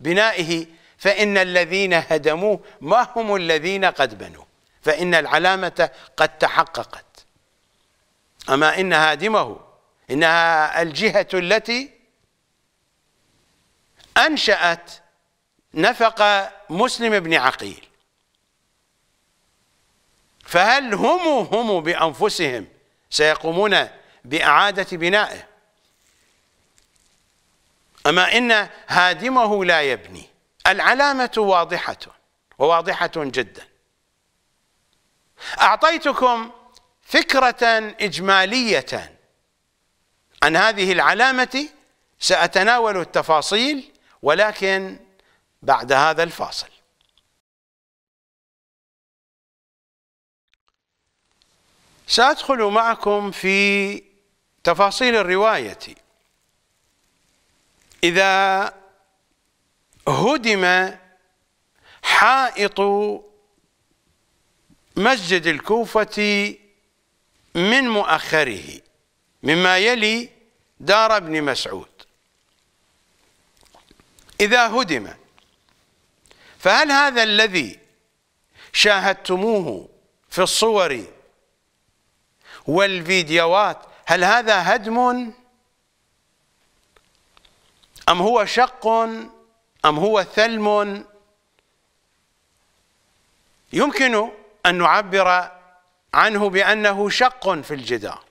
بنائه فإن الذين هدموه ما هم الذين قد بنوا فإن العلامة قد تحققت أما إن هادمه إنها الجهة التي أنشأت نفق مسلم بن عقيل فهل هم هم بأنفسهم سيقومون بإعادة بنائه أما إن هادمه لا يبني العلامة واضحة وواضحة جدا أعطيتكم فكرة إجمالية عن هذه العلامة سأتناول التفاصيل ولكن بعد هذا الفاصل سأدخل معكم في تفاصيل الرواية إذا هدم حائط مسجد الكوفة من مؤخره مما يلي دار ابن مسعود إذا هدم فهل هذا الذي شاهدتموه في الصور والفيديوهات هل هذا هدم أم هو شق أم هو ثلم يمكن أن نعبر عنه بأنه شق في الجدار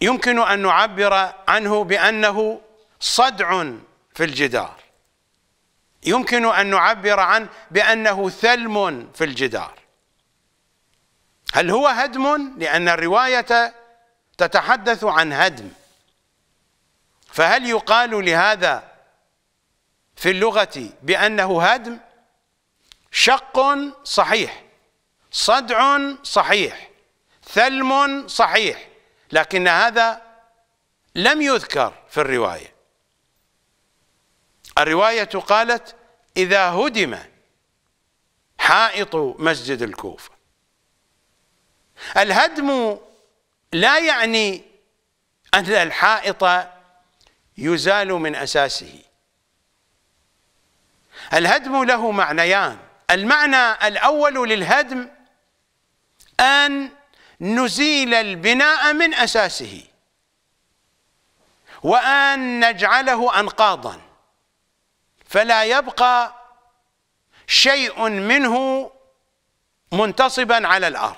يمكن أن نعبر عنه بأنه صدع في الجدار يمكن أن نعبر عنه بأنه ثلم في الجدار هل هو هدم لأن الرواية تتحدث عن هدم فهل يقال لهذا في اللغة بأنه هدم شق صحيح صدع صحيح ثلم صحيح لكن هذا لم يذكر في الرواية الرواية قالت إذا هدم حائط مسجد الكوفة الهدم لا يعني أن الحائط يزال من أساسه الهدم له معنيان المعنى الأول للهدم أن نزيل البناء من أساسه وأن نجعله أنقاضا فلا يبقى شيء منه منتصبا على الأرض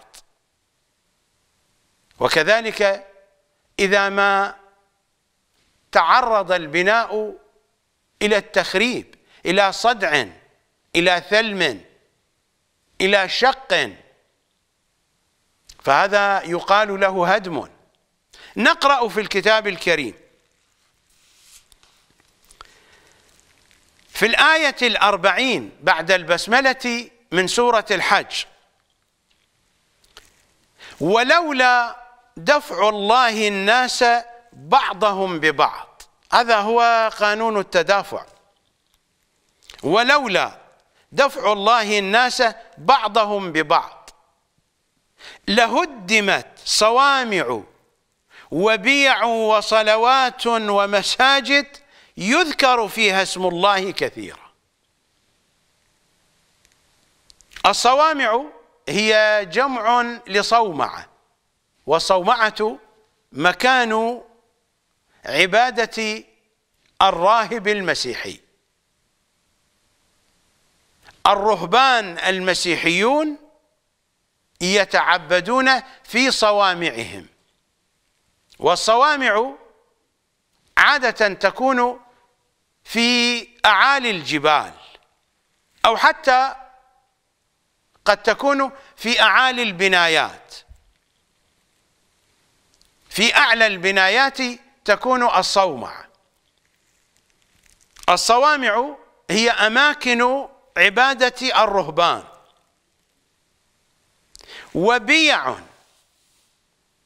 وكذلك إذا ما تعرض البناء إلى التخريب إلى صدع إلى ثلم إلى شق فهذا يقال له هدم نقرأ في الكتاب الكريم في الآية الأربعين بعد البسملة من سورة الحج ولولا دفع الله الناس بعضهم ببعض هذا هو قانون التدافع ولولا دفع الله الناس بعضهم ببعض لهدمت صوامع وبيع وصلوات ومساجد يذكر فيها اسم الله كثيرا الصوامع هي جمع لصومعه وصومعة مكان عبادة الراهب المسيحي الرهبان المسيحيون يتعبدون في صوامعهم والصوامع عادة تكون في أعالي الجبال أو حتى قد تكون في أعالي البنايات في أعلى البنايات تكون الصومعة الصوامع هي أماكن عبادة الرهبان وبيع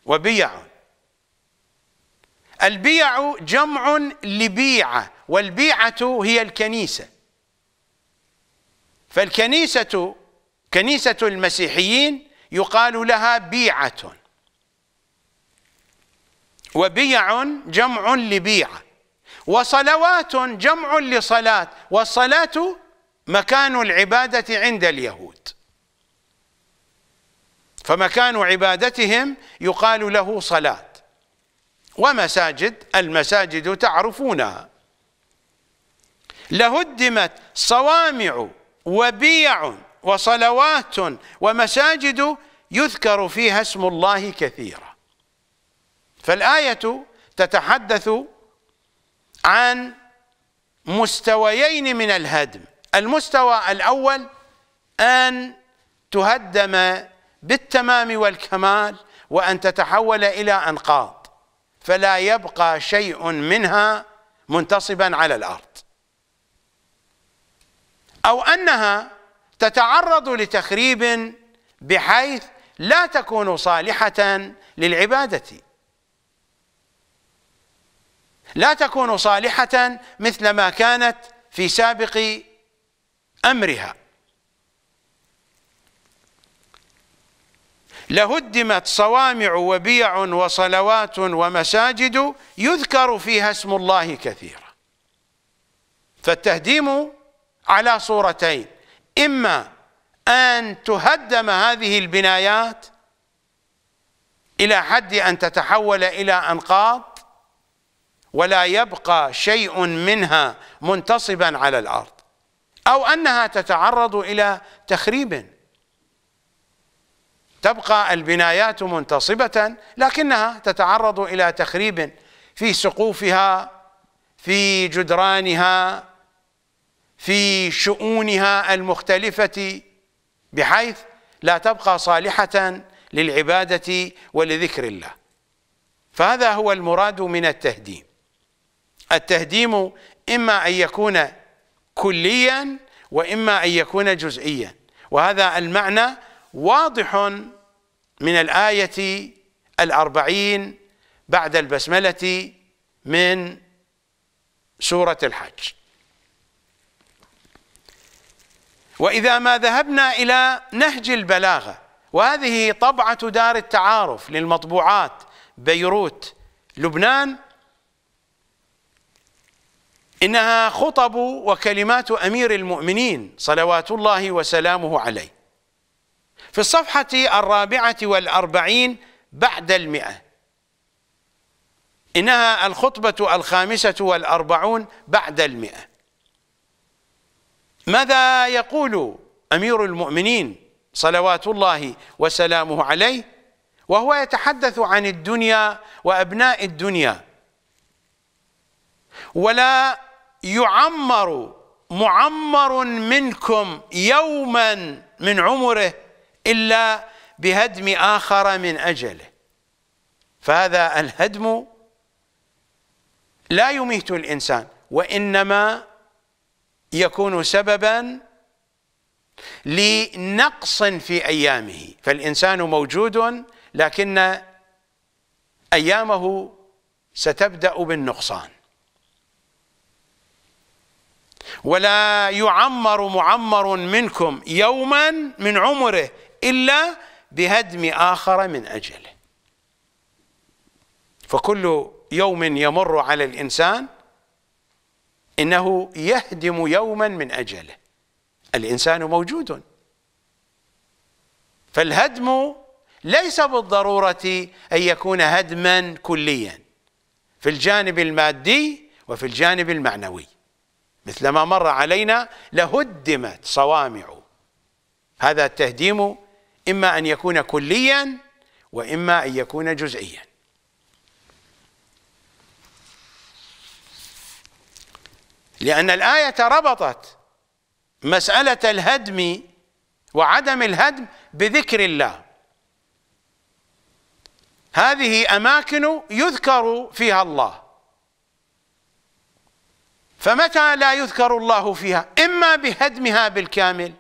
وبيع البيع جمع لبيعة والبيعة هي الكنيسة فالكنيسة كنيسة المسيحيين يقال لها بيعة وبيع جمع لبيعة وصلوات جمع لصلاة والصلاة مكان العبادة عند اليهود فمكان عبادتهم يقال له صلاة ومساجد المساجد تعرفونها لهدمت صوامع وبيع وصلوات ومساجد يذكر فيها اسم الله كثيرا فالآية تتحدث عن مستويين من الهدم المستوى الأول أن تهدم بالتمام والكمال وأن تتحول إلى أنقاض فلا يبقى شيء منها منتصبا على الأرض أو أنها تتعرض لتخريب بحيث لا تكون صالحة للعبادة لا تكون صالحة مثل ما كانت في سابق أمرها لهدمت صوامع وبيع وصلوات ومساجد يذكر فيها اسم الله كثيرا فالتهديم على صورتين إما أن تهدم هذه البنايات إلى حد أن تتحول إلى أنقاض ولا يبقى شيء منها منتصبا على الارض او انها تتعرض الى تخريب تبقى البنايات منتصبه لكنها تتعرض الى تخريب في سقوفها في جدرانها في شؤونها المختلفه بحيث لا تبقى صالحه للعباده ولذكر الله فهذا هو المراد من التهديم التهديم إما أن يكون كليا وإما أن يكون جزئيا وهذا المعنى واضح من الآية الأربعين بعد البسملة من سورة الحج وإذا ما ذهبنا إلى نهج البلاغة وهذه طبعة دار التعارف للمطبوعات بيروت لبنان إنها خطب وكلمات أمير المؤمنين صلوات الله وسلامه عليه في الصفحة الرابعة والأربعين بعد المئة إنها الخطبة الخامسة والأربعون بعد المئة ماذا يقول أمير المؤمنين صلوات الله وسلامه عليه وهو يتحدث عن الدنيا وأبناء الدنيا ولا يعمر معمر منكم يوما من عمره إلا بهدم آخر من أجله فهذا الهدم لا يميت الإنسان وإنما يكون سببا لنقص في أيامه فالإنسان موجود لكن أيامه ستبدأ بالنقصان ولا يعمر معمر منكم يوما من عمره إلا بهدم آخر من أجله فكل يوم يمر على الإنسان إنه يهدم يوما من أجله الإنسان موجود فالهدم ليس بالضرورة أن يكون هدما كليا في الجانب المادي وفي الجانب المعنوي مثلما مر علينا لهدمت صوامع هذا التهديم إما أن يكون كليا وإما أن يكون جزئيا لأن الآية ربطت مسألة الهدم وعدم الهدم بذكر الله هذه أماكن يذكر فيها الله فمتى لا يذكر الله فيها إما بهدمها بالكامل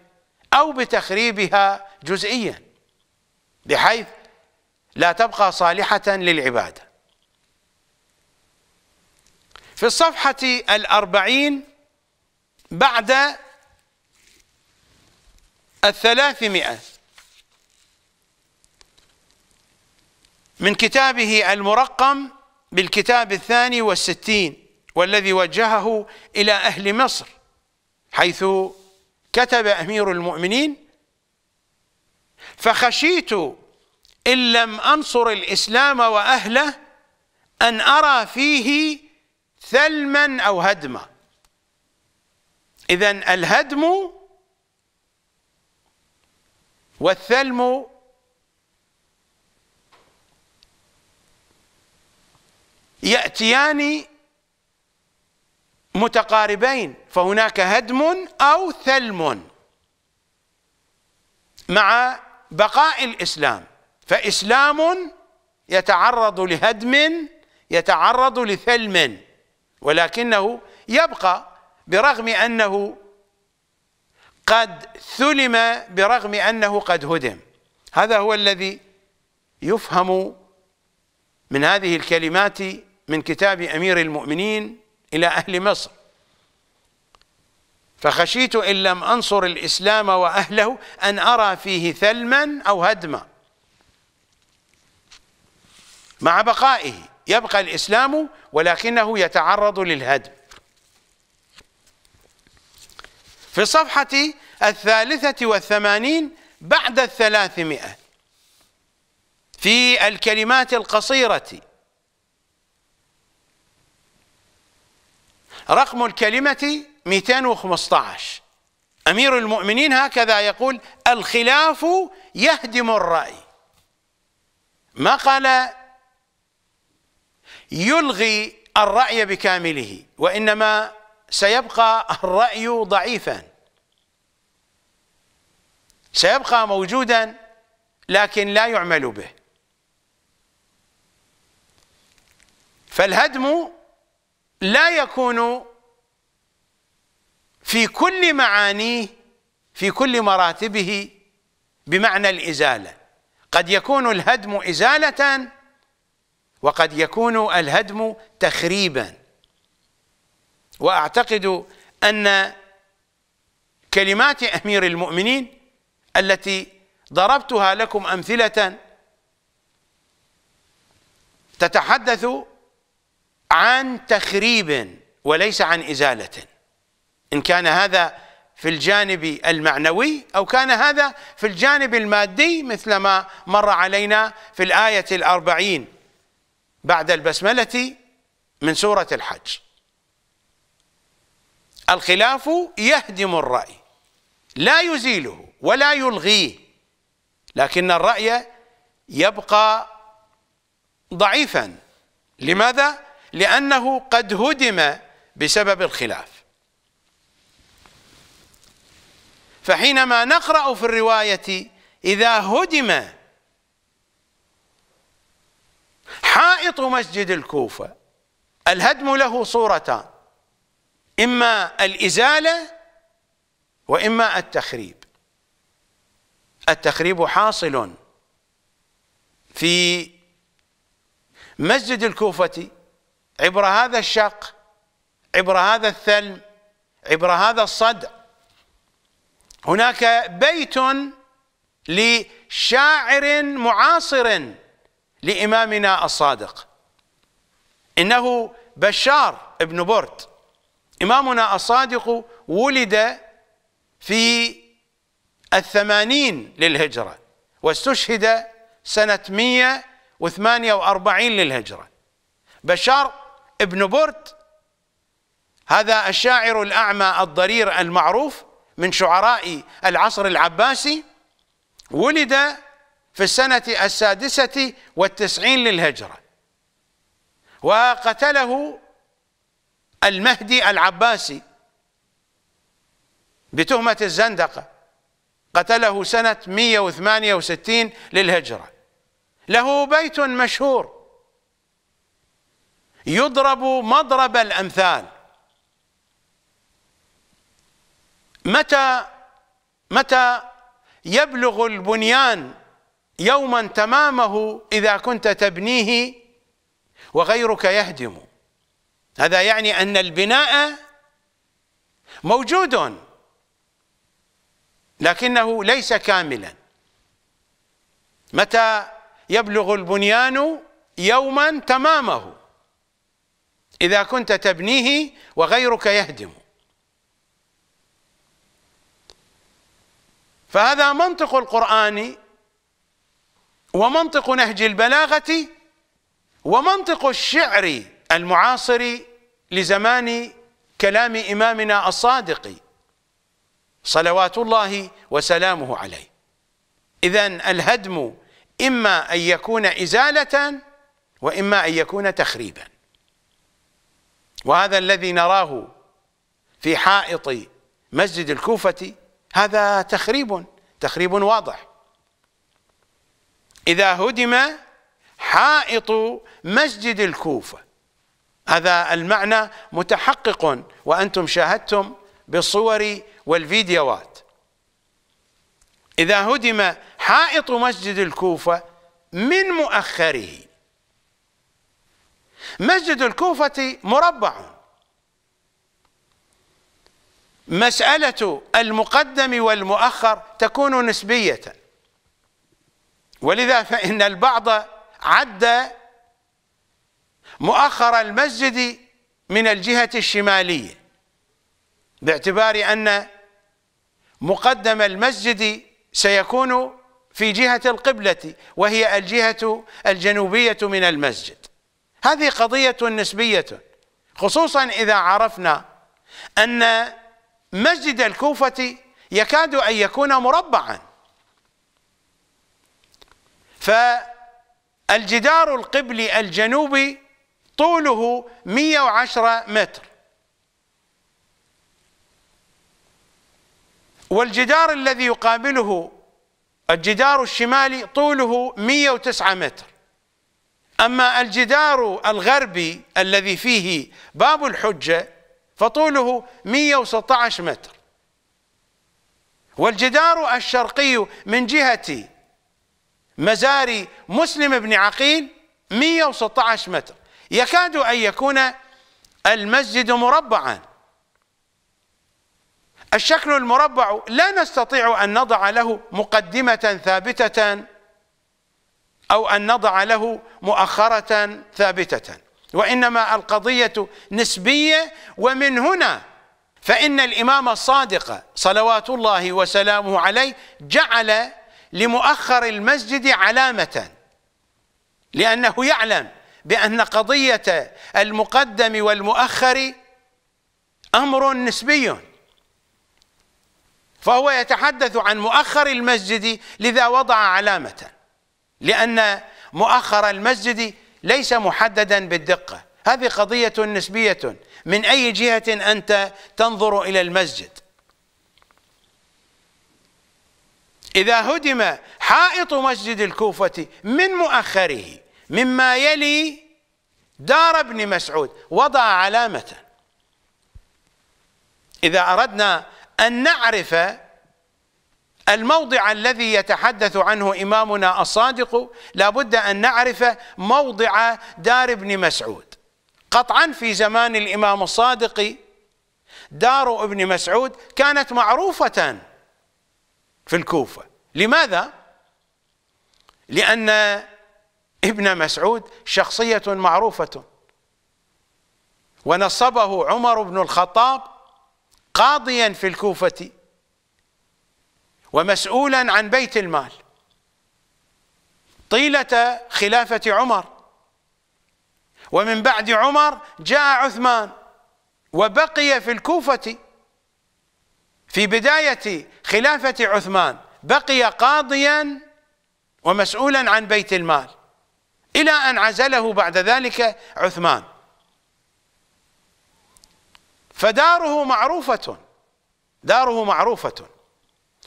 أو بتخريبها جزئيا بحيث لا تبقى صالحة للعبادة في الصفحة الأربعين بعد الثلاثمائة من كتابه المرقم بالكتاب الثاني والستين والذي وجهه إلى أهل مصر حيث كتب أمير المؤمنين فخشيت إن لم أنصر الإسلام وأهله أن أرى فيه ثلما أو هدما إذا الهدم والثلم يأتيان متقاربين فهناك هدم أو ثلم مع بقاء الإسلام فإسلام يتعرض لهدم يتعرض لثلم ولكنه يبقى برغم أنه قد ثلم برغم أنه قد هدم هذا هو الذي يفهم من هذه الكلمات من كتاب أمير المؤمنين إلى أهل مصر فخشيت إن لم أنصر الإسلام وأهله أن أرى فيه ثلما أو هدما مع بقائه يبقى الإسلام ولكنه يتعرض للهدم في الصفحة الثالثة والثمانين بعد الثلاثمائة في الكلمات القصيرة رقم الكلمة 215 أمير المؤمنين هكذا يقول الخلاف يهدم الرأي ما قال يلغي الرأي بكامله وإنما سيبقى الرأي ضعيفا سيبقى موجودا لكن لا يعمل به فالهدم لا يكون في كل معانيه في كل مراتبه بمعنى الإزالة قد يكون الهدم إزالة وقد يكون الهدم تخريبا وأعتقد أن كلمات أمير المؤمنين التي ضربتها لكم أمثلة تتحدث عن تخريب وليس عن إزالة إن كان هذا في الجانب المعنوي أو كان هذا في الجانب المادي مثل ما مر علينا في الآية الأربعين بعد البسملة من سورة الحج الخلاف يهدم الرأي لا يزيله ولا يلغيه لكن الرأي يبقى ضعيفا لماذا؟ لأنه قد هدم بسبب الخلاف فحينما نقرأ في الرواية إذا هدم حائط مسجد الكوفة الهدم له صورتان إما الإزالة وإما التخريب التخريب حاصل في مسجد الكوفة عبر هذا الشق عبر هذا الثلم عبر هذا الصدع هناك بيت لشاعر معاصر لإمامنا الصادق إنه بشار بن برد إمامنا الصادق ولد في الثمانين للهجرة واستشهد سنة 148 للهجرة بشار ابن برد هذا الشاعر الأعمى الضرير المعروف من شعراء العصر العباسي ولد في السنة السادسة والتسعين للهجرة وقتله المهدي العباسي بتهمة الزندقة قتله سنة 168 للهجرة له بيت مشهور يضرب مضرب الأمثال متى متى يبلغ البنيان يوما تمامه إذا كنت تبنيه وغيرك يهدم هذا يعني أن البناء موجود لكنه ليس كاملا متى يبلغ البنيان يوما تمامه إذا كنت تبنيه وغيرك يهدم فهذا منطق القرآن ومنطق نهج البلاغة ومنطق الشعر المعاصر لزمان كلام إمامنا الصادق صلوات الله وسلامه عليه إذا الهدم إما أن يكون إزالة وإما أن يكون تخريباً وهذا الذي نراه في حائط مسجد الكوفة هذا تخريب تخريب واضح إذا هدم حائط مسجد الكوفة هذا المعنى متحقق وأنتم شاهدتم بالصور والفيديوهات إذا هدم حائط مسجد الكوفة من مؤخره مسجد الكوفة مربع مسألة المقدم والمؤخر تكون نسبية ولذا فإن البعض عد مؤخر المسجد من الجهة الشمالية باعتبار أن مقدم المسجد سيكون في جهة القبلة وهي الجهة الجنوبية من المسجد هذه قضية نسبية خصوصا إذا عرفنا أن مسجد الكوفة يكاد أن يكون مربعا فالجدار القبلي الجنوبي طوله 110 متر والجدار الذي يقابله الجدار الشمالي طوله 109 متر أما الجدار الغربي الذي فيه باب الحجة فطوله 116 متر والجدار الشرقي من جهة مزار مسلم بن عقيل 116 متر يكاد أن يكون المسجد مربعا الشكل المربع لا نستطيع أن نضع له مقدمة ثابتة أو أن نضع له مؤخرة ثابتة وإنما القضية نسبية ومن هنا فإن الإمام الصادق صلوات الله وسلامه عليه جعل لمؤخر المسجد علامة لأنه يعلم بأن قضية المقدم والمؤخر أمر نسبي فهو يتحدث عن مؤخر المسجد لذا وضع علامة لأن مؤخر المسجد ليس محددا بالدقة هذه قضية نسبية من أي جهة أنت تنظر إلى المسجد إذا هدم حائط مسجد الكوفة من مؤخره مما يلي دار ابن مسعود وضع علامة إذا أردنا أن نعرف الموضع الذي يتحدث عنه إمامنا الصادق لابد أن نعرف موضع دار ابن مسعود قطعا في زمان الإمام الصادق دار ابن مسعود كانت معروفة في الكوفة لماذا؟ لأن ابن مسعود شخصية معروفة ونصبه عمر بن الخطاب قاضيا في الكوفة ومسؤولا عن بيت المال طيلة خلافة عمر ومن بعد عمر جاء عثمان وبقي في الكوفة في بداية خلافة عثمان بقي قاضيا ومسؤولا عن بيت المال إلى أن عزله بعد ذلك عثمان فداره معروفة داره معروفة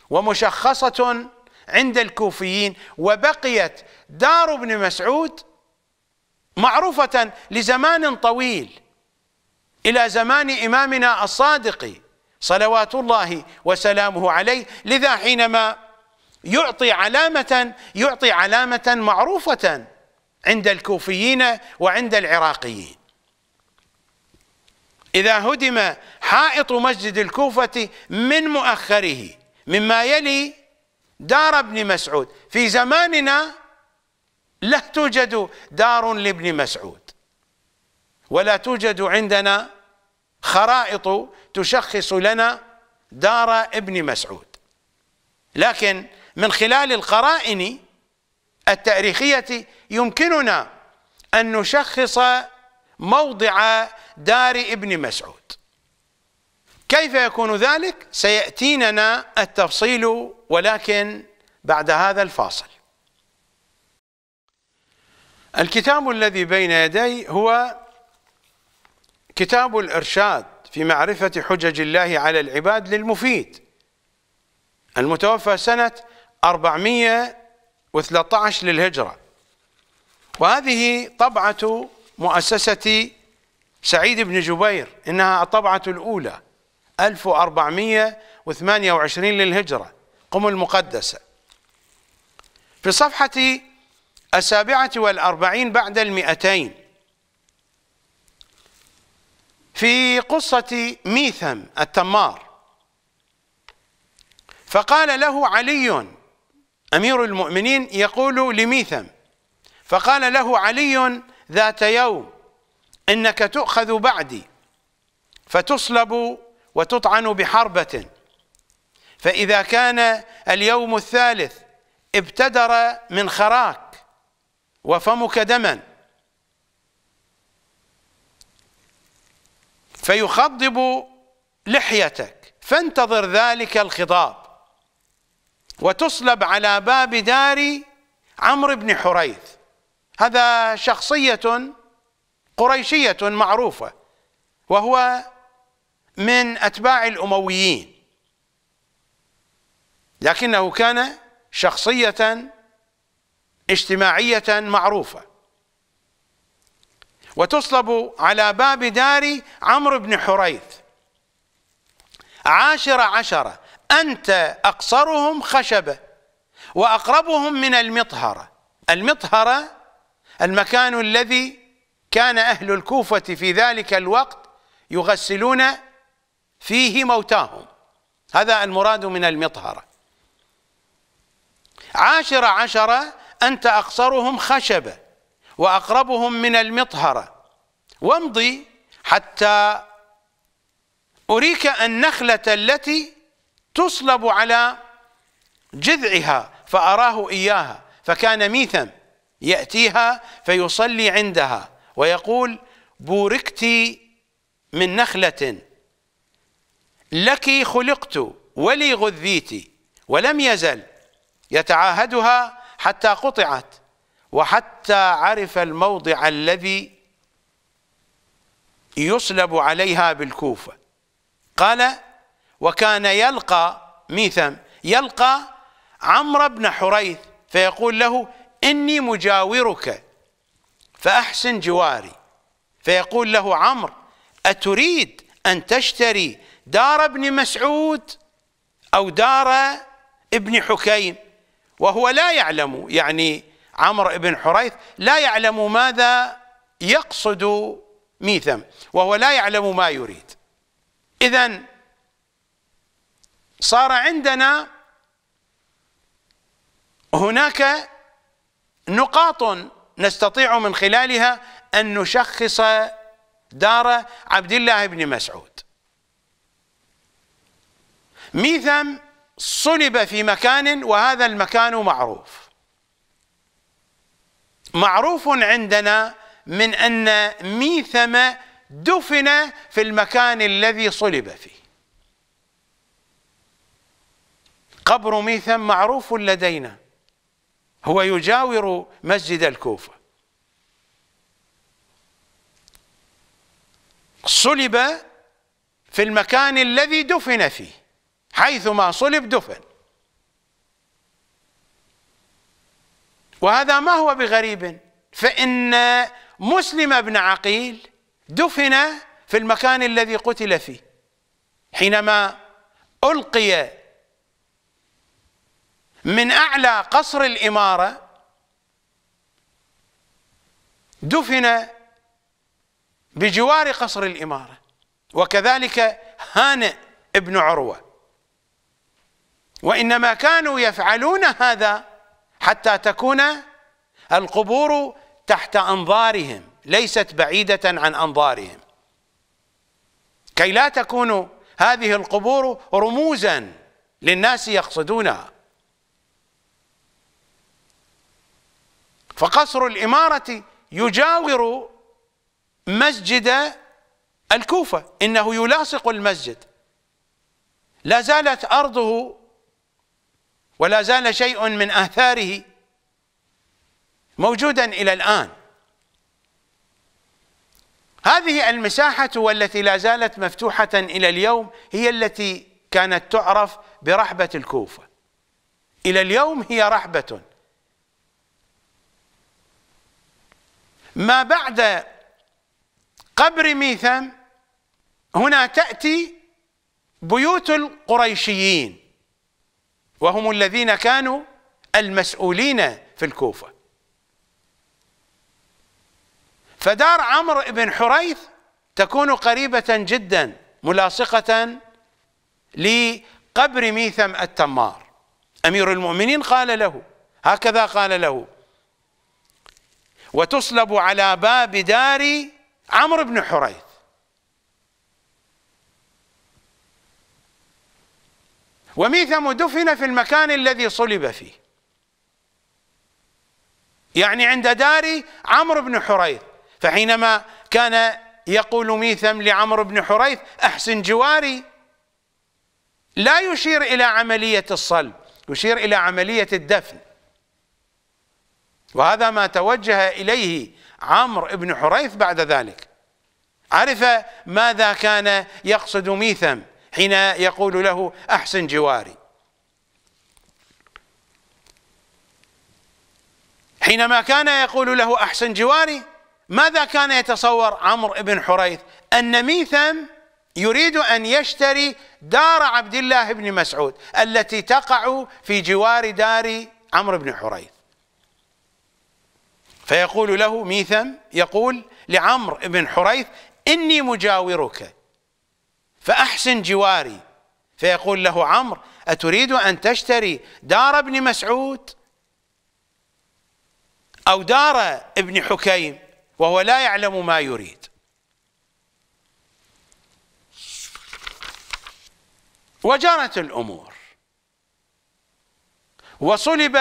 ومشخصة عند الكوفيين وبقيت دار ابن مسعود معروفة لزمان طويل إلى زمان إمامنا الصادق صلوات الله وسلامه عليه لذا حينما يعطي علامة يعطي علامة معروفة عند الكوفيين وعند العراقيين إذا هدم حائط مسجد الكوفة من مؤخره مما يلي دار ابن مسعود في زماننا لا توجد دار لابن مسعود ولا توجد عندنا خرائط تشخص لنا دار ابن مسعود لكن من خلال القرائن التاريخية يمكننا أن نشخص موضع دار ابن مسعود كيف يكون ذلك سيأتيننا التفصيل ولكن بعد هذا الفاصل الكتاب الذي بين يدي هو كتاب الإرشاد في معرفة حجج الله على العباد للمفيد المتوفى سنة 413 للهجرة وهذه طبعة مؤسسة سعيد بن جبير إنها الطبعة الأولى 1428 للهجرة قم المقدسة في صفحة السابعة والأربعين بعد المئتين في قصة ميثم التمار فقال له علي أمير المؤمنين يقول لميثم فقال له علي ذات يوم إنك تؤخذ بعدي فتصلب وتطعن بحربة فإذا كان اليوم الثالث ابتدر من خراك وفمك دما فيخضب لحيتك فانتظر ذلك الخضاب وتصلب على باب دار عمرو بن حريث هذا شخصية قريشية معروفة وهو من أتباع الأمويين لكنه كان شخصية اجتماعية معروفة وتصلب على باب دار عمرو بن حريث عاشر عشرة أنت أقصرهم خشبة وأقربهم من المطهرة المطهرة المكان الذي كان أهل الكوفة في ذلك الوقت يغسلون فيه موتاهم هذا المراد من المطهرة عاشر عشرة أنت أقصرهم خشبة وأقربهم من المطهرة وامضي حتى أريك النخلة التي تصلب على جذعها فأراه إياها فكان ميثم يأتيها فيصلي عندها ويقول بوركت من نخلة لك خلقت ولي غذيت ولم يزل يتعاهدها حتى قطعت وحتى عرف الموضع الذي يصلب عليها بالكوفة قال وكان يلقى ميثم يلقى عمرو بن حريث فيقول له إني مجاورك فأحسن جواري فيقول له عمرو أتريد أن تشتري دار ابن مسعود أو دار ابن حكيم وهو لا يعلم يعني عمرو بن حريث لا يعلم ماذا يقصد ميثم وهو لا يعلم ما يريد إذا صار عندنا هناك نقاط نستطيع من خلالها أن نشخص دار عبد الله بن مسعود ميثم صلب في مكان وهذا المكان معروف معروف عندنا من أن ميثم دفن في المكان الذي صلب فيه قبر ميثم معروف لدينا هو يجاور مسجد الكوفة صلب في المكان الذي دفن فيه حيثما صلب دفن وهذا ما هو بغريب فإن مسلم بن عقيل دفن في المكان الذي قتل فيه حينما ألقي من أعلى قصر الإمارة دفن بجوار قصر الإمارة وكذلك هانئ ابن عروة وإنما كانوا يفعلون هذا حتى تكون القبور تحت أنظارهم ليست بعيدة عن أنظارهم كي لا تكون هذه القبور رموزا للناس يقصدونها فقصر الإمارة يجاور مسجد الكوفة إنه يلاصق المسجد لا زالت أرضه ولا زال شيء من آثاره موجودا إلى الآن هذه المساحة والتي لا زالت مفتوحة إلى اليوم هي التي كانت تعرف برحبة الكوفة إلى اليوم هي رحبة ما بعد قبر ميثم هنا تأتي بيوت القريشيين وهم الذين كانوا المسؤولين في الكوفة فدار عمرو بن حريث تكون قريبة جدا ملاصقة لقبر ميثم التمار أمير المؤمنين قال له هكذا قال له وتصلب على باب دار عمرو بن حريث وميثم دفن في المكان الذي صلب فيه يعني عند دار عمرو بن حريث فحينما كان يقول ميثم لعمرو بن حريث أحسن جواري لا يشير إلى عملية الصلب يشير إلى عملية الدفن وهذا ما توجه إليه عمرو بن حريث بعد ذلك عرف ماذا كان يقصد ميثم حين يقول له أحسن جواري حينما كان يقول له أحسن جواري ماذا كان يتصور عمرو بن حريث أن ميثم يريد أن يشتري دار عبد الله بن مسعود التي تقع في جوار دار عمرو بن حريث فيقول له ميثم يقول لعمرو بن حريث إني مجاورك فأحسن جواري فيقول له عمرو أتريد أن تشتري دار ابن مسعود أو دار ابن حكيم وهو لا يعلم ما يريد وجرت الأمور وصلب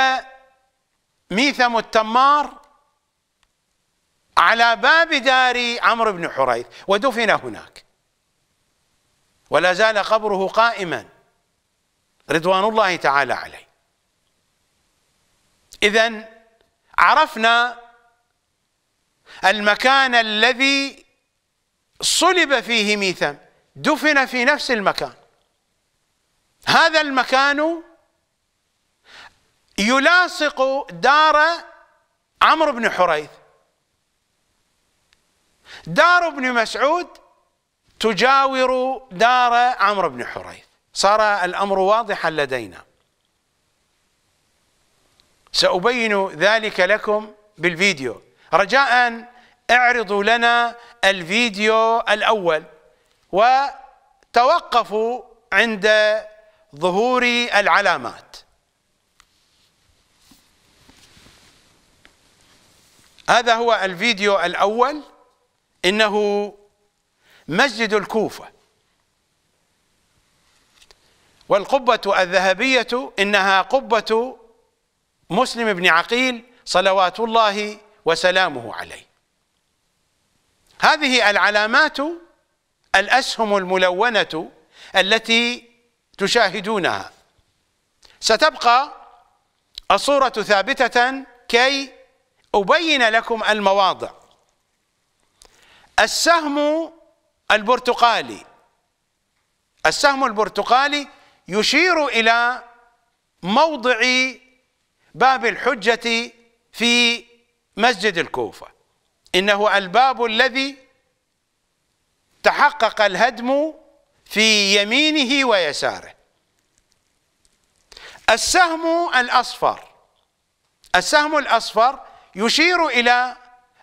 ميثم التمار على باب دار عمرو بن حريث ودفن هناك ولا زال قبره قائما رضوان الله تعالى عليه إذا عرفنا المكان الذي صلب فيه ميثم دفن في نفس المكان هذا المكان يلاصق دار عمرو بن حريث دار ابن مسعود تجاور دار عمرو بن حريث صار الأمر واضحا لدينا سأبين ذلك لكم بالفيديو رجاء اعرضوا لنا الفيديو الأول وتوقفوا عند ظهور العلامات هذا هو الفيديو الأول إنه مسجد الكوفة والقبة الذهبية إنها قبة مسلم بن عقيل صلوات الله وسلامه عليه هذه العلامات الأسهم الملونة التي تشاهدونها ستبقى الصورة ثابتة كي أبين لكم المواضع السهم البرتقالي السهم البرتقالي يشير إلى موضع باب الحجة في مسجد الكوفة إنه الباب الذي تحقق الهدم في يمينه ويساره السهم الأصفر السهم الأصفر يشير إلى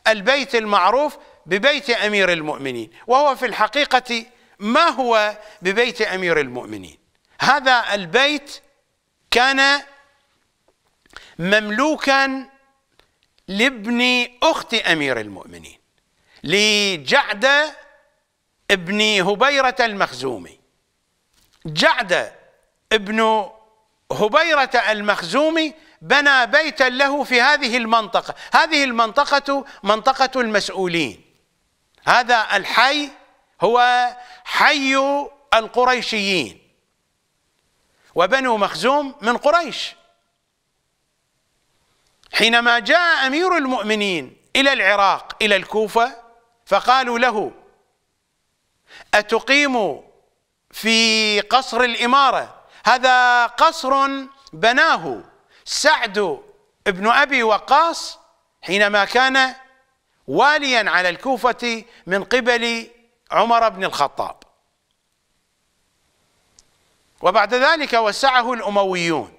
البيت المعروف ببيت امير المؤمنين وهو في الحقيقه ما هو ببيت امير المؤمنين هذا البيت كان مملوكا لابن اخت امير المؤمنين لجعده ابن هبيره المخزومي جعده ابن هبيره المخزومي بنى بيتا له في هذه المنطقه هذه المنطقه منطقه المسؤولين هذا الحي هو حي القريشيين وبنو مخزوم من قريش حينما جاء امير المؤمنين الى العراق الى الكوفه فقالوا له اتقيم في قصر الاماره هذا قصر بناه سعد بن ابي وقاص حينما كان واليا على الكوفة من قبل عمر بن الخطاب وبعد ذلك وسعه الأمويون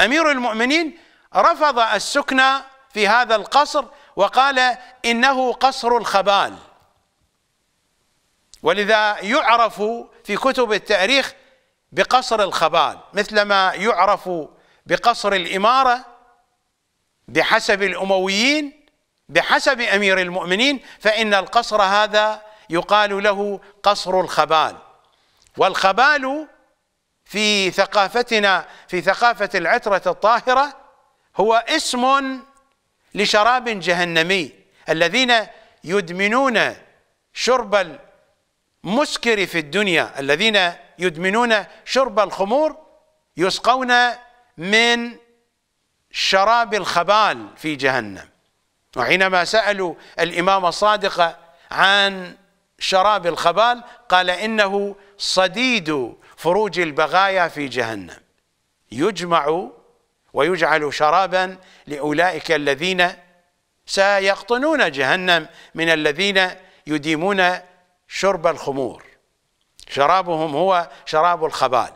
أمير المؤمنين رفض السكن في هذا القصر وقال إنه قصر الخبال ولذا يعرف في كتب التاريخ بقصر الخبال مثلما يعرف بقصر الإمارة بحسب الأمويين بحسب امير المؤمنين فان القصر هذا يقال له قصر الخبال والخبال في ثقافتنا في ثقافه العتره الطاهره هو اسم لشراب جهنمي الذين يدمنون شرب المسكر في الدنيا الذين يدمنون شرب الخمور يسقون من شراب الخبال في جهنم وحينما سألوا الإمام الصادق عن شراب الخبال قال إنه صديد فروج البغايا في جهنم يجمع ويجعل شرابا لأولئك الذين سيقطنون جهنم من الذين يديمون شرب الخمور شرابهم هو شراب الخبال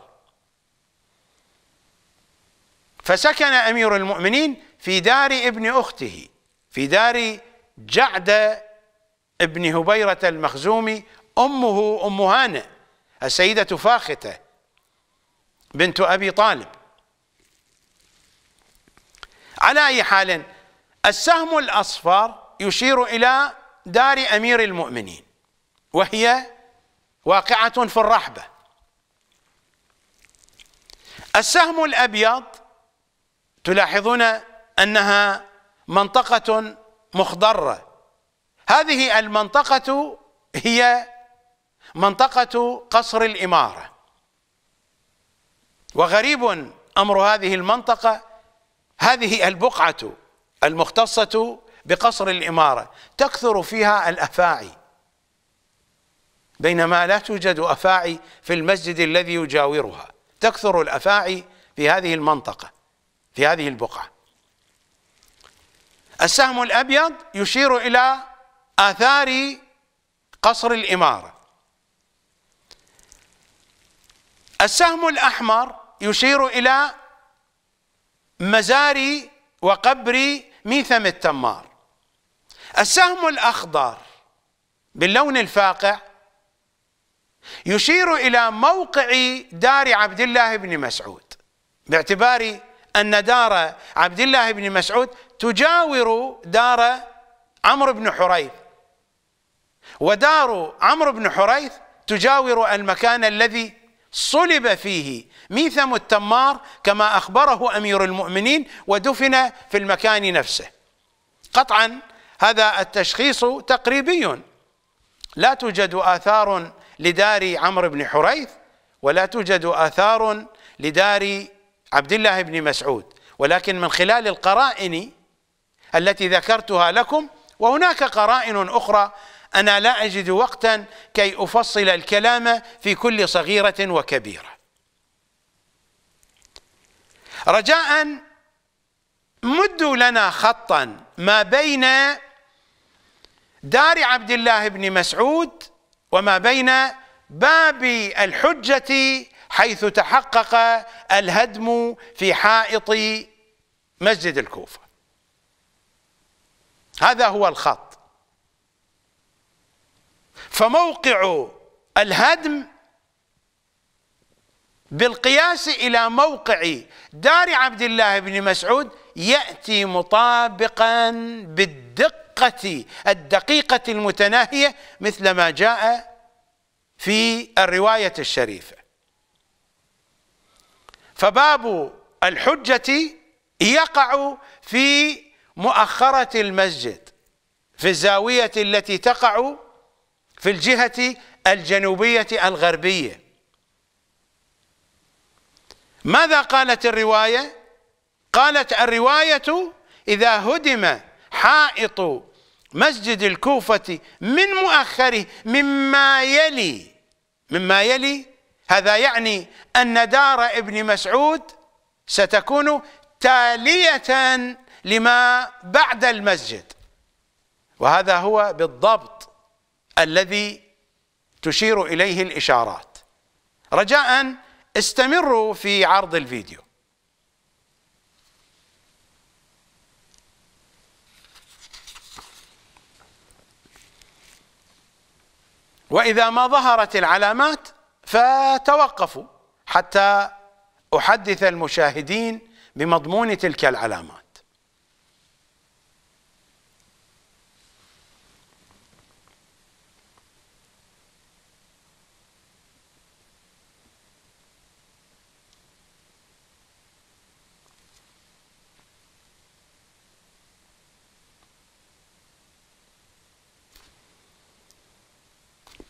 فسكن أمير المؤمنين في دار ابن أخته في دار جعدة ابن هبيرة المخزومي أمه أم هانة السيدة فاختة بنت أبي طالب على أي حال السهم الأصفر يشير إلى دار أمير المؤمنين وهي واقعة في الرحبة السهم الأبيض تلاحظون أنها منطقة مخضرة هذه المنطقة هي منطقة قصر الإمارة وغريب أمر هذه المنطقة هذه البقعة المختصة بقصر الإمارة تكثر فيها الأفاعي بينما لا توجد أفاعي في المسجد الذي يجاورها تكثر الأفاعي في هذه المنطقة في هذه البقعة السهم الأبيض يشير إلى آثار قصر الإمارة السهم الأحمر يشير إلى مزاري وقبر ميثم التمار السهم الأخضر باللون الفاقع يشير إلى موقع دار عبد الله بن مسعود باعتبار أن دار عبد الله بن مسعود تجاور دار عمرو بن حريث ودار عمرو بن حريث تجاور المكان الذي صلب فيه ميثم التمار كما أخبره أمير المؤمنين ودفن في المكان نفسه قطعا هذا التشخيص تقريبي لا توجد آثار لدار عمرو بن حريث ولا توجد آثار لدار عبد الله بن مسعود ولكن من خلال القرائن التي ذكرتها لكم وهناك قرائن أخرى أنا لا أجد وقتا كي أفصل الكلام في كل صغيرة وكبيرة رجاء مدوا لنا خطا ما بين دار عبد الله بن مسعود وما بين باب الحجة حيث تحقق الهدم في حائط مسجد الكوفة هذا هو الخط فموقع الهدم بالقياس الى موقع دار عبد الله بن مسعود ياتي مطابقا بالدقه الدقيقه المتناهيه مثل ما جاء في الروايه الشريفه فباب الحجه يقع في مؤخرة المسجد في الزاوية التي تقع في الجهة الجنوبية الغربية ماذا قالت الرواية قالت الرواية إذا هدم حائط مسجد الكوفة من مؤخره مما يلي مما يلي هذا يعني أن دار ابن مسعود ستكون تالية لما بعد المسجد وهذا هو بالضبط الذي تشير إليه الإشارات رجاء استمروا في عرض الفيديو وإذا ما ظهرت العلامات فتوقفوا حتى أحدث المشاهدين بمضمون تلك العلامات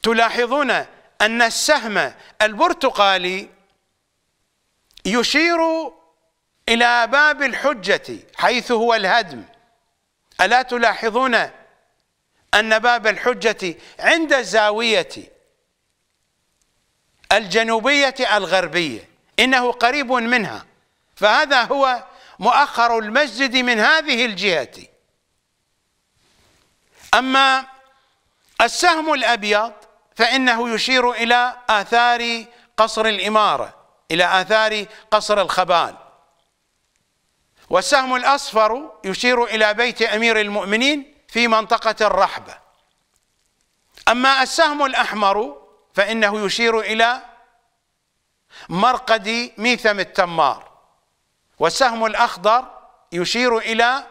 تلاحظون أن السهم البرتقالي يشير إلى باب الحجة حيث هو الهدم ألا تلاحظون أن باب الحجة عند الزاوية الجنوبية الغربية إنه قريب منها فهذا هو مؤخر المسجد من هذه الجهة أما السهم الأبيض فإنه يشير إلى آثار قصر الإمارة إلى آثار قصر الخبال والسهم الأصفر يشير إلى بيت أمير المؤمنين في منطقة الرحبة أما السهم الأحمر فإنه يشير إلى مرقد ميثم التمار والسهم الأخضر يشير إلى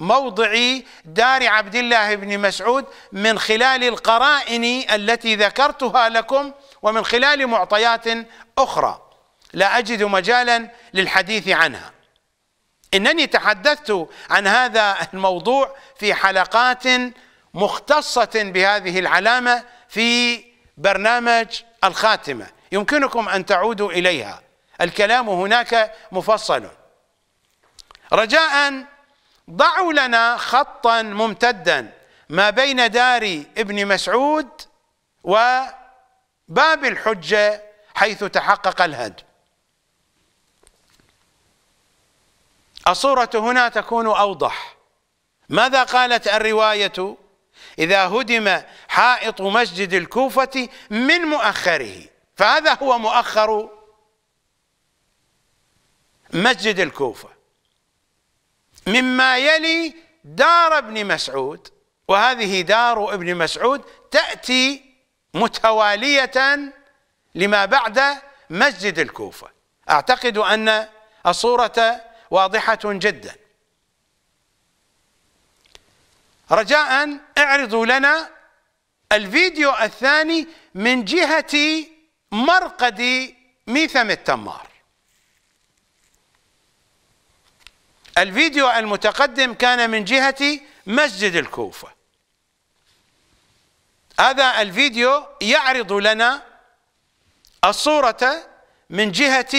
موضع دار عبد الله بن مسعود من خلال القرائن التي ذكرتها لكم ومن خلال معطيات أخرى لا أجد مجالا للحديث عنها إنني تحدثت عن هذا الموضوع في حلقات مختصة بهذه العلامة في برنامج الخاتمة يمكنكم أن تعودوا إليها الكلام هناك مفصل رجاء ضعوا لنا خطا ممتدا ما بين دار ابن مسعود وباب الحجه حيث تحقق الهدم الصورة هنا تكون أوضح ماذا قالت الرواية إذا هدم حائط مسجد الكوفة من مؤخره فهذا هو مؤخر مسجد الكوفة مما يلي دار ابن مسعود وهذه دار ابن مسعود تأتي متوالية لما بعد مسجد الكوفة أعتقد أن الصورة واضحة جدا رجاء اعرضوا لنا الفيديو الثاني من جهة مرقد ميثم التمار الفيديو المتقدم كان من جهة مسجد الكوفة هذا الفيديو يعرض لنا الصورة من جهة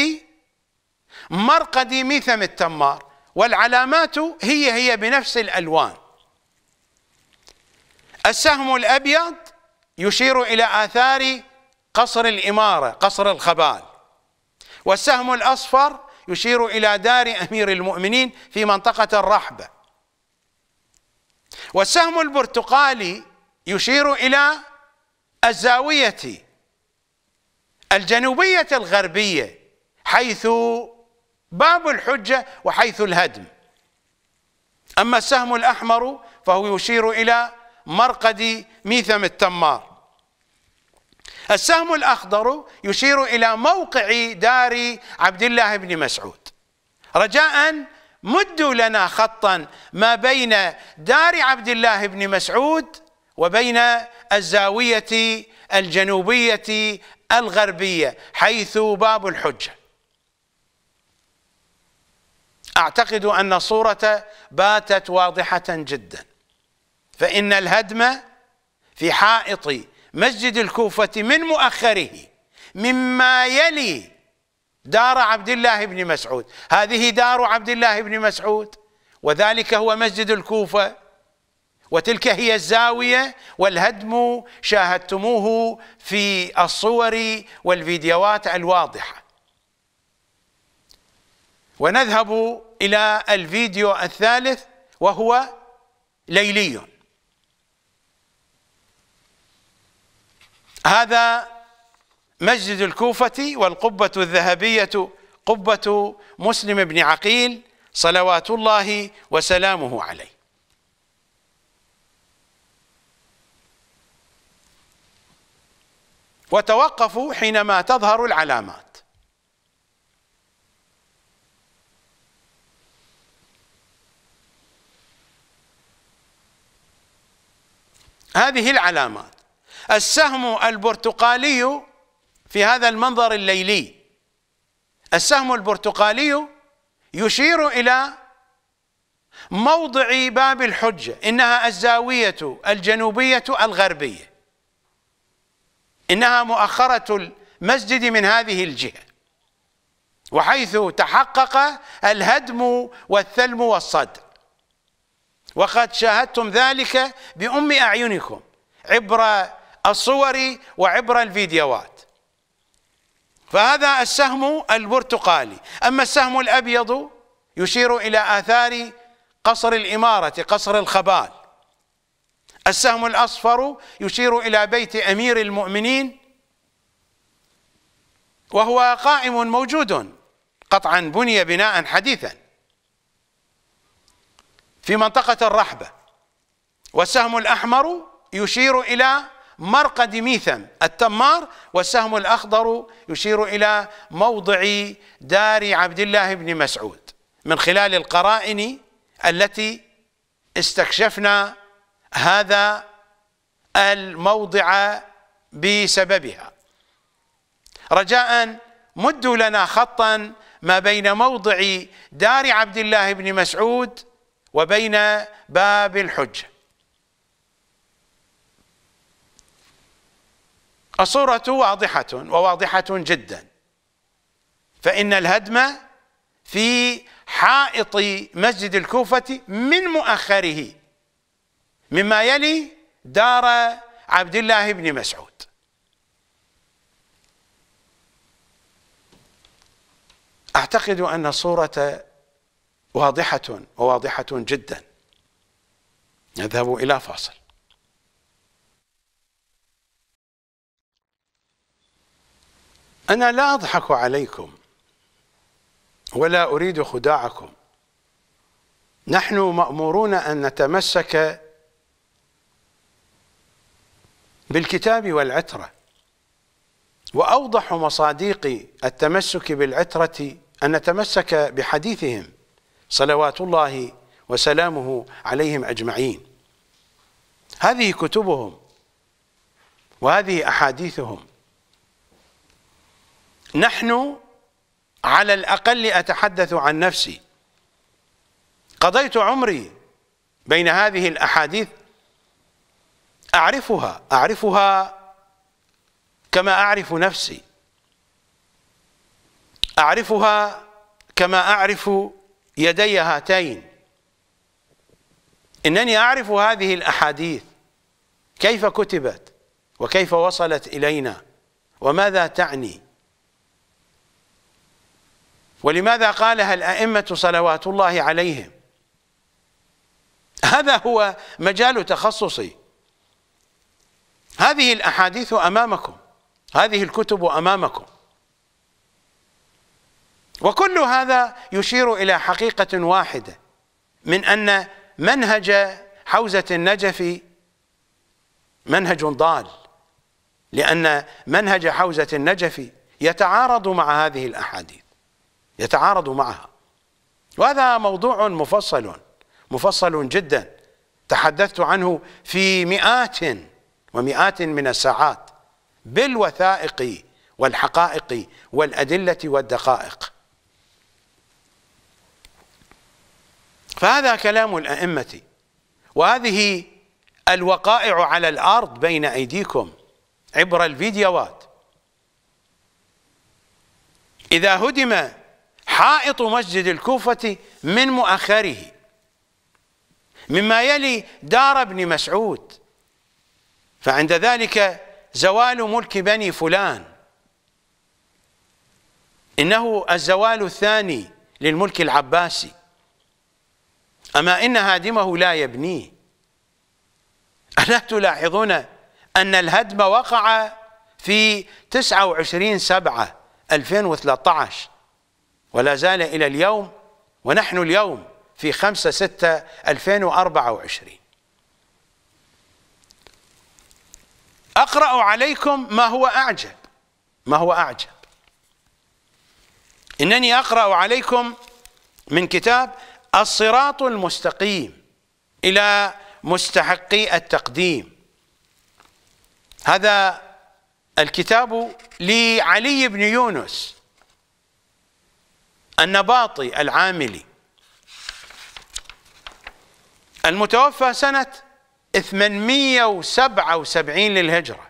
مرقد ميثم التمار والعلامات هي هي بنفس الألوان السهم الأبيض يشير إلى آثار قصر الإمارة قصر الخبال والسهم الأصفر يشير إلى دار أمير المؤمنين في منطقة الرحبة والسهم البرتقالي يشير إلى الزاوية الجنوبية الغربية حيث باب الحجة وحيث الهدم أما السهم الأحمر فهو يشير إلى مرقد ميثم التمار السهم الأخضر يشير إلى موقع دار عبد الله بن مسعود رجاء مدوا لنا خطا ما بين دار عبد الله بن مسعود وبين الزاوية الجنوبية الغربية حيث باب الحجة أعتقد أن الصورة باتت واضحة جدا فإن الهدم في حائط مسجد الكوفة من مؤخره مما يلي دار عبد الله بن مسعود هذه دار عبد الله بن مسعود وذلك هو مسجد الكوفة وتلك هي الزاوية والهدم شاهدتموه في الصور والفيديوهات الواضحة ونذهب إلى الفيديو الثالث وهو ليلي هذا مسجد الكوفة والقبة الذهبية قبة مسلم بن عقيل صلوات الله وسلامه عليه وتوقفوا حينما تظهر العلامات هذه العلامات السهم البرتقالي في هذا المنظر الليلي السهم البرتقالي يشير إلى موضع باب الحجة إنها الزاوية الجنوبية الغربية إنها مؤخرة المسجد من هذه الجهة وحيث تحقق الهدم والثلم والصد وقد شاهدتم ذلك بأم أعينكم عبر الصور وعبر الفيديوهات فهذا السهم البرتقالي أما السهم الأبيض يشير إلى آثار قصر الإمارة قصر الخبال السهم الأصفر يشير إلى بيت أمير المؤمنين وهو قائم موجود قطعا بني بناء حديثا في منطقة الرحبة والسهم الأحمر يشير إلى مرقد ميثم التمار والسهم الأخضر يشير إلى موضع دار عبد الله بن مسعود من خلال القرائن التي استكشفنا هذا الموضع بسببها رجاء مدوا لنا خطا ما بين موضع دار عبد الله بن مسعود وبين باب الحجه الصورة واضحة وواضحة جدا فإن الهدم في حائط مسجد الكوفة من مؤخره مما يلي دار عبد الله بن مسعود أعتقد أن الصورة واضحة وواضحة جدا نذهب إلى فاصل أنا لا أضحك عليكم ولا أريد خداعكم نحن مأمورون أن نتمسك بالكتاب والعترة وأوضح مصاديق التمسك بالعترة أن نتمسك بحديثهم صلوات الله وسلامه عليهم أجمعين هذه كتبهم وهذه أحاديثهم نحن على الأقل أتحدث عن نفسي قضيت عمري بين هذه الأحاديث أعرفها أعرفها كما أعرف نفسي أعرفها كما أعرف يدي هاتين إنني أعرف هذه الأحاديث كيف كتبت وكيف وصلت إلينا وماذا تعني ولماذا قالها الأئمة صلوات الله عليهم هذا هو مجال تخصصي هذه الأحاديث أمامكم هذه الكتب أمامكم وكل هذا يشير إلى حقيقة واحدة من أن منهج حوزة النجف منهج ضال لأن منهج حوزة النجف يتعارض مع هذه الأحاديث يتعارض معها وهذا موضوع مفصل مفصل جدا تحدثت عنه في مئات ومئات من الساعات بالوثائق والحقائق والأدلة والدقائق فهذا كلام الأئمة وهذه الوقائع على الأرض بين أيديكم عبر الفيديوهات إذا هدم حائط مسجد الكوفة من مؤخره مما يلي دار ابن مسعود فعند ذلك زوال ملك بني فلان إنه الزوال الثاني للملك العباسي أما إن هادمه لا يبنيه ألا تلاحظون أن الهدم وقع في 29 سبعة 2013 ولا زال إلى اليوم ونحن اليوم في 5 6 2024 أقرأ عليكم ما هو أعجب ما هو أعجب إنني أقرأ عليكم من كتاب الصراط المستقيم إلى مستحقي التقديم هذا الكتاب لعلي بن يونس النباطي العاملي المتوفى سنة 877 للهجرة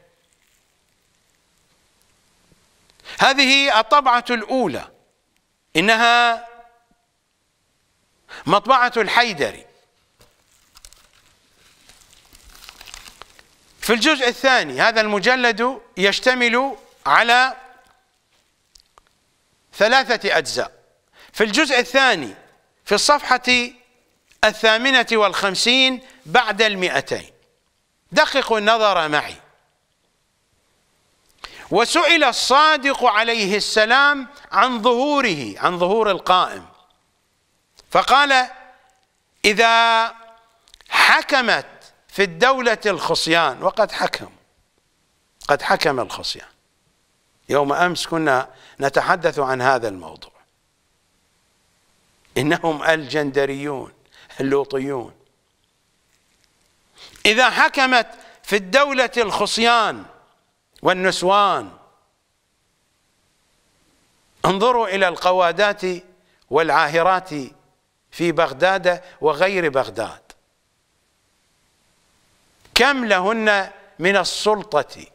هذه الطبعة الأولى إنها مطبعة الحيدري في الجزء الثاني هذا المجلد يشتمل على ثلاثة أجزاء في الجزء الثاني في الصفحة الثامنة والخمسين بعد المئتين دققوا النظر معي وسئل الصادق عليه السلام عن ظهوره عن ظهور القائم فقال إذا حكمت في الدولة الخصيان وقد حكم قد حكم الخصيان يوم أمس كنا نتحدث عن هذا الموضوع إنهم الجندريون اللوطيون إذا حكمت في الدولة الخصيان والنسوان انظروا إلى القوادات والعاهرات في بغداد وغير بغداد كم لهن من السلطة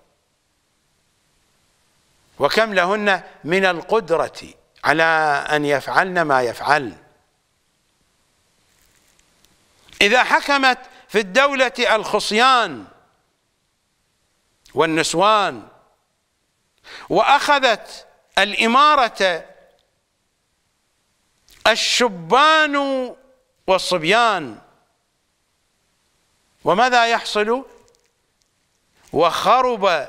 وكم لهن من القدرة على أن يفعلن ما يفعلن إذا حكمت في الدولة الخصيان والنسوان وأخذت الإمارة الشبان والصبيان وماذا يحصل وخرب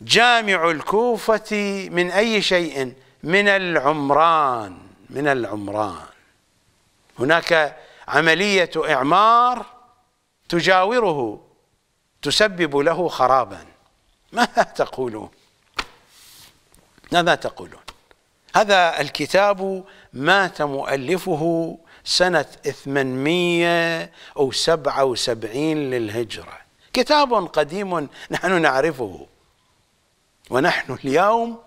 جامع الكوفة من أي شيء من العمران من العمران هناك عملية إعمار تجاوره تسبب له خرابا ماذا تقولون ماذا تقولون هذا الكتاب مات مؤلفه سنة 877 للهجرة كتاب قديم نحن نعرفه ونحن اليوم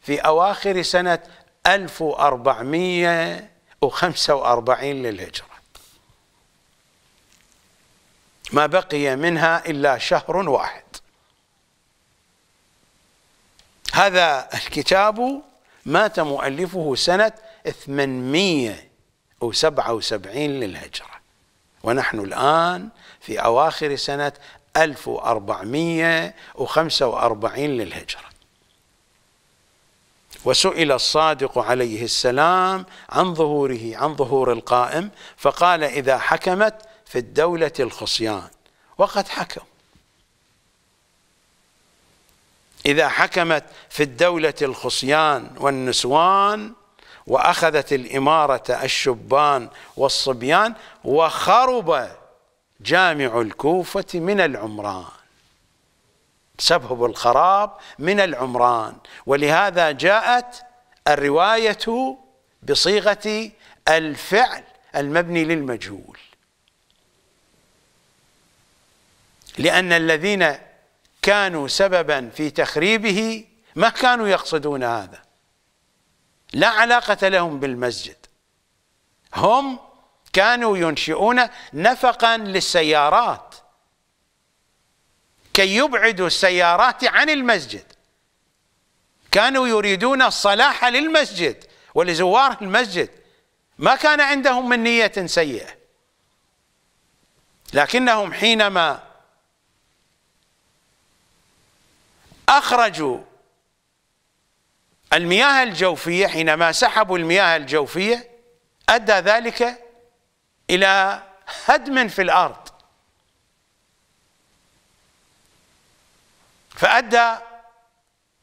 في أواخر سنة 1445 للهجرة ما بقي منها إلا شهر واحد هذا الكتاب مات مؤلفه سنة 877 للهجرة ونحن الآن في أواخر سنة 1445 للهجرة وسئل الصادق عليه السلام عن ظهوره عن ظهور القائم فقال إذا حكمت في الدولة الخصيان وقد حكم إذا حكمت في الدولة الخصيان والنسوان وأخذت الإمارة الشبان والصبيان وخرب جامع الكوفة من العمران سبب الخراب من العمران ولهذا جاءت الرواية بصيغة الفعل المبني للمجهول لأن الذين كانوا سببا في تخريبه ما كانوا يقصدون هذا لا علاقة لهم بالمسجد هم كانوا ينشئون نفقا للسيارات كي يبعدوا السيارات عن المسجد كانوا يريدون الصلاح للمسجد ولزوار المسجد ما كان عندهم من نية سيئة لكنهم حينما أخرجوا المياه الجوفية حينما سحبوا المياه الجوفية أدى ذلك إلى هدم في الأرض فأدى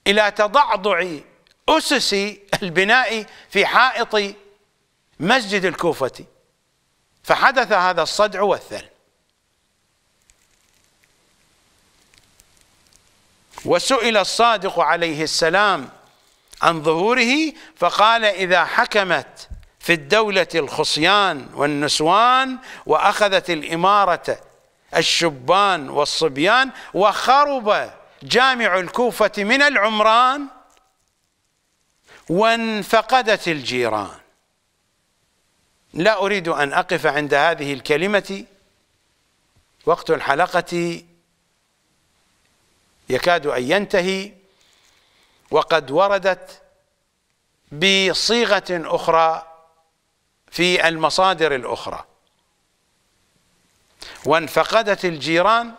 إلى تضعضع أسس البناء في حائط مسجد الكوفة فحدث هذا الصدع والثلم وسئل الصادق عليه السلام عن ظهوره فقال إذا حكمت في الدولة الخصيان والنسوان وأخذت الإمارة الشبان والصبيان وخرب جامع الكوفة من العمران وانفقدت الجيران لا أريد أن أقف عند هذه الكلمة وقت الحلقة يكاد أن ينتهي وقد وردت بصيغة أخرى في المصادر الأخرى وانفقدت الجيران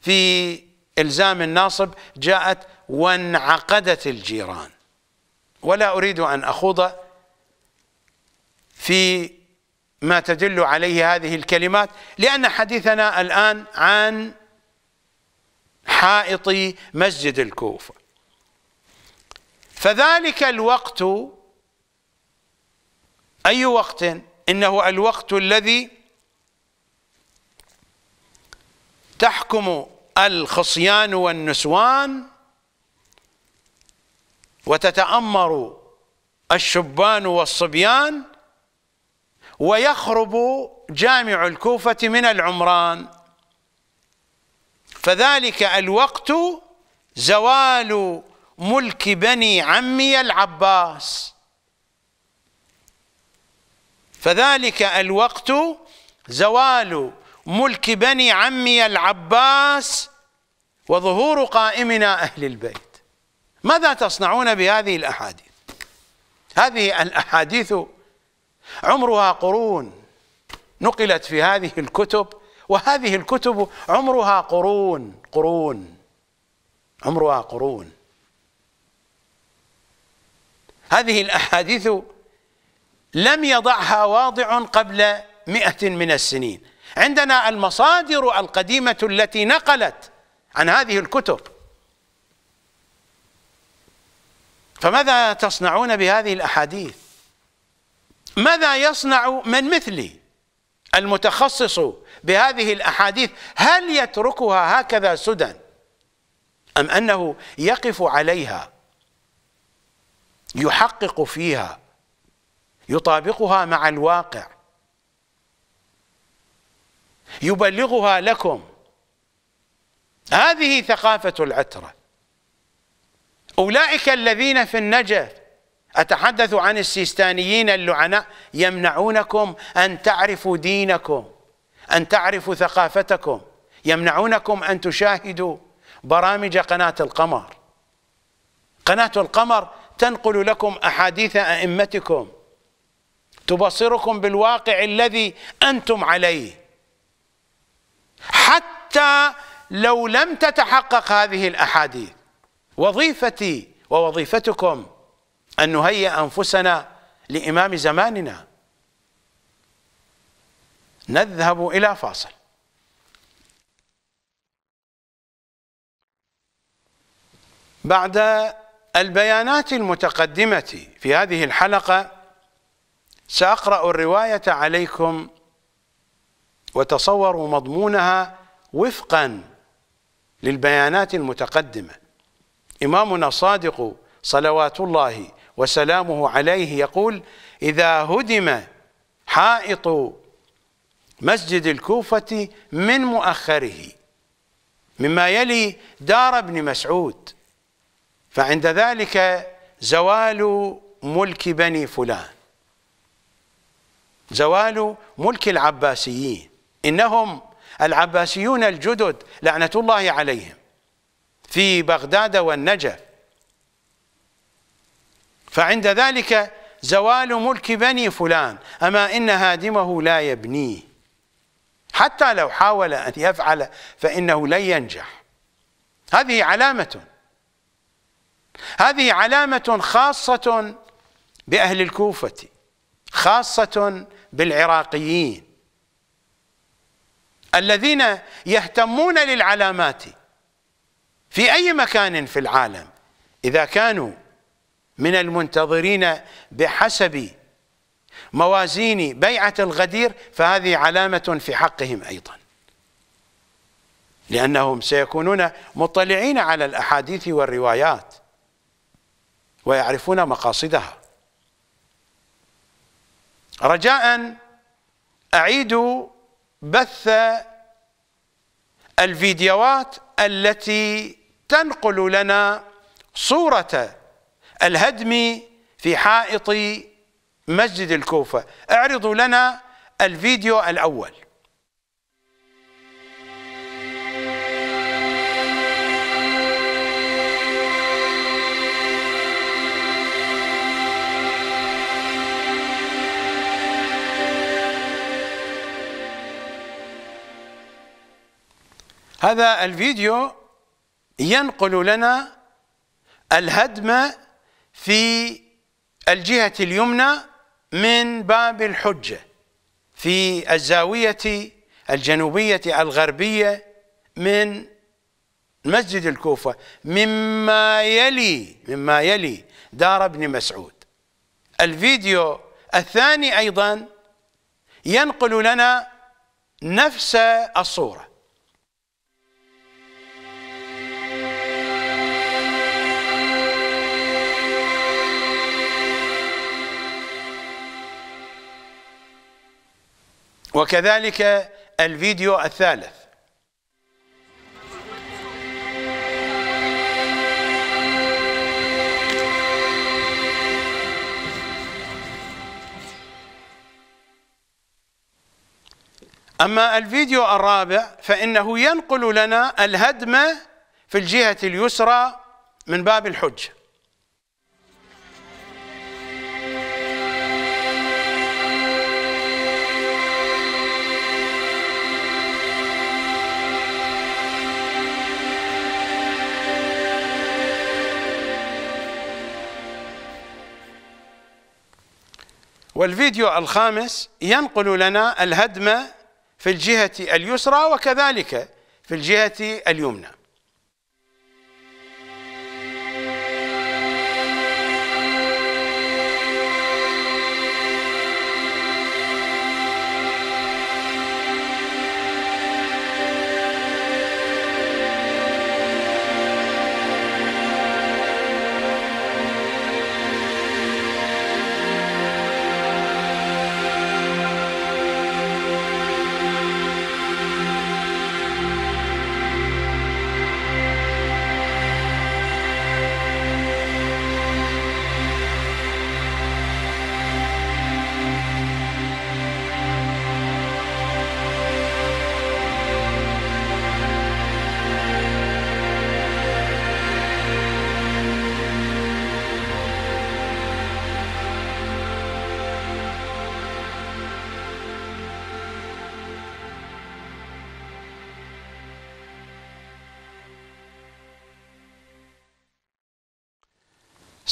في إلزام الناصب جاءت وانعقدت الجيران ولا أريد أن أخوض في ما تدل عليه هذه الكلمات لأن حديثنا الآن عن حائط مسجد الكوفة فذلك الوقت أي وقت إنه الوقت الذي تحكم الخصيان والنسوان وتتأمر الشبان والصبيان ويخرب جامع الكوفة من العمران فذلك الوقت زوال ملك بني عمي العباس فذلك الوقت زوال ملك بني عمي العباس وظهور قائمنا أهل البيت ماذا تصنعون بهذه الأحاديث هذه الأحاديث عمرها قرون نقلت في هذه الكتب وهذه الكتب عمرها قرون قرون عمرها قرون هذه الأحاديث لم يضعها واضع قبل مئة من السنين عندنا المصادر القديمة التي نقلت عن هذه الكتب فماذا تصنعون بهذه الأحاديث ماذا يصنع من مثلي المتخصص بهذه الاحاديث هل يتركها هكذا سدى ام انه يقف عليها يحقق فيها يطابقها مع الواقع يبلغها لكم هذه ثقافه العتره اولئك الذين في النجف أتحدث عن السيستانيين اللعناء يمنعونكم أن تعرفوا دينكم أن تعرفوا ثقافتكم يمنعونكم أن تشاهدوا برامج قناة القمر قناة القمر تنقل لكم أحاديث أئمتكم تبصركم بالواقع الذي أنتم عليه حتى لو لم تتحقق هذه الأحاديث وظيفتي ووظيفتكم أن نهيئ أنفسنا لإمام زماننا نذهب إلى فاصل بعد البيانات المتقدمة في هذه الحلقة سأقرأ الرواية عليكم وتصوروا مضمونها وفقا للبيانات المتقدمة إمامنا الصادق صلوات الله وسلامه عليه يقول إذا هدم حائط مسجد الكوفة من مؤخره مما يلي دار ابن مسعود فعند ذلك زوال ملك بني فلان زوال ملك العباسيين إنهم العباسيون الجدد لعنة الله عليهم في بغداد والنجف فعند ذلك زوال ملك بني فلان أما إن هادمه لا يبنيه حتى لو حاول أن يفعل فإنه لن ينجح هذه علامة هذه علامة خاصة بأهل الكوفة خاصة بالعراقيين الذين يهتمون للعلامات في أي مكان في العالم إذا كانوا من المنتظرين بحسب موازين بيعة الغدير فهذه علامة في حقهم أيضا لأنهم سيكونون مطلعين على الأحاديث والروايات ويعرفون مقاصدها رجاء أعيدوا بث الفيديوهات التي تنقل لنا صورة الهدم في حائط مسجد الكوفة اعرضوا لنا الفيديو الأول هذا الفيديو ينقل لنا الهدم في الجهة اليمنى من باب الحجة في الزاوية الجنوبية الغربية من مسجد الكوفة مما يلي مما يلي دار ابن مسعود الفيديو الثاني أيضا ينقل لنا نفس الصورة وكذلك الفيديو الثالث أما الفيديو الرابع فإنه ينقل لنا الهدم في الجهة اليسرى من باب الحجه والفيديو الخامس ينقل لنا الهدم في الجهة اليسرى وكذلك في الجهة اليمنى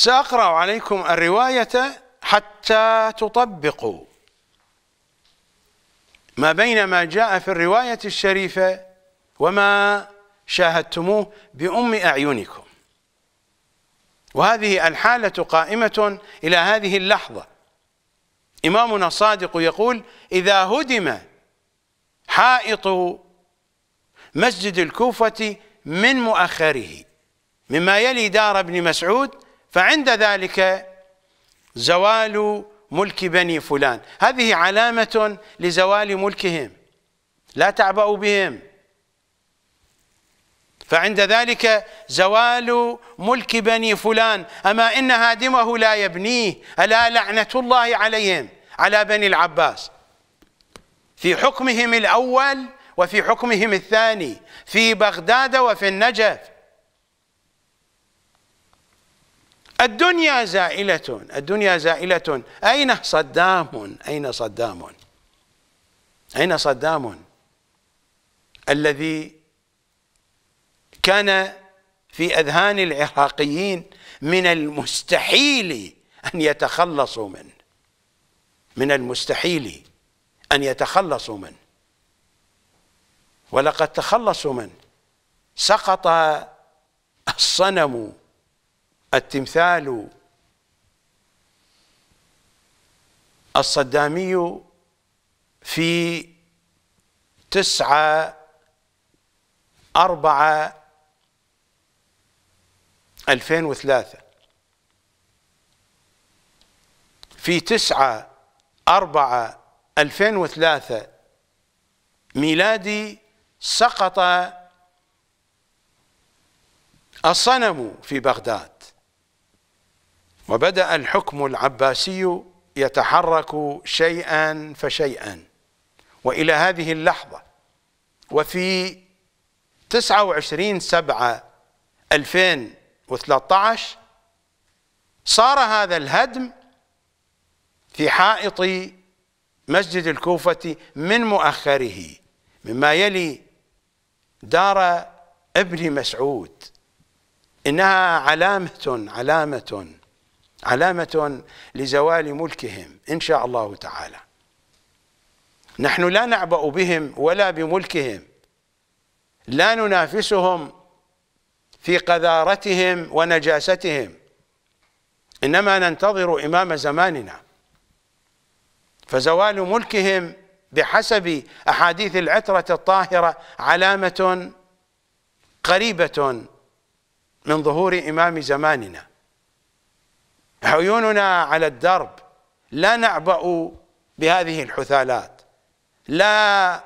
سأقرأ عليكم الرواية حتى تطبقوا ما بين ما جاء في الرواية الشريفة وما شاهدتموه بأم أعينكم وهذه الحالة قائمة إلى هذه اللحظة إمامنا الصادق يقول إذا هدم حائط مسجد الكوفة من مؤخره مما يلي دار ابن مسعود فعند ذلك زوال ملك بني فلان هذه علامة لزوال ملكهم لا تعبأوا بهم فعند ذلك زوال ملك بني فلان أما إن هادمه لا يبنيه ألا لعنة الله عليهم على بني العباس في حكمهم الأول وفي حكمهم الثاني في بغداد وفي النجف الدنيا زائلة الدنيا زائلة أين صدام أين صدام أين صدام الذي كان في أذهان العراقيين من المستحيل أن يتخلصوا منه من المستحيل أن يتخلصوا منه ولقد تخلصوا منه سقط الصنم التمثال الصدامي في تسعة أربعة ألفين وثلاثة في تسعة أربعة ألفين وثلاثة ميلادي سقط الصنم في بغداد وبدأ الحكم العباسي يتحرك شيئا فشيئا وإلى هذه اللحظة وفي 29 سبعة 2013 صار هذا الهدم في حائط مسجد الكوفة من مؤخره مما يلي دار ابن مسعود إنها علامة علامة علامة لزوال ملكهم إن شاء الله تعالى نحن لا نعبأ بهم ولا بملكهم لا ننافسهم في قذارتهم ونجاستهم إنما ننتظر إمام زماننا فزوال ملكهم بحسب أحاديث العترة الطاهرة علامة قريبة من ظهور إمام زماننا عيوننا على الدرب لا نعبأ بهذه الحثالات لا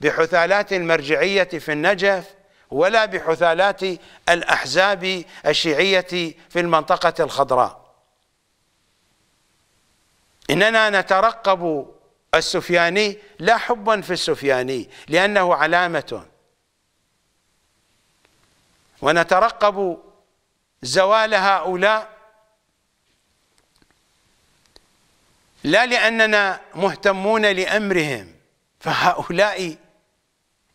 بحثالات المرجعية في النجف ولا بحثالات الأحزاب الشيعية في المنطقة الخضراء إننا نترقب السفياني لا حبا في السفياني لأنه علامة ونترقب زوال هؤلاء لا لأننا مهتمون لأمرهم فهؤلاء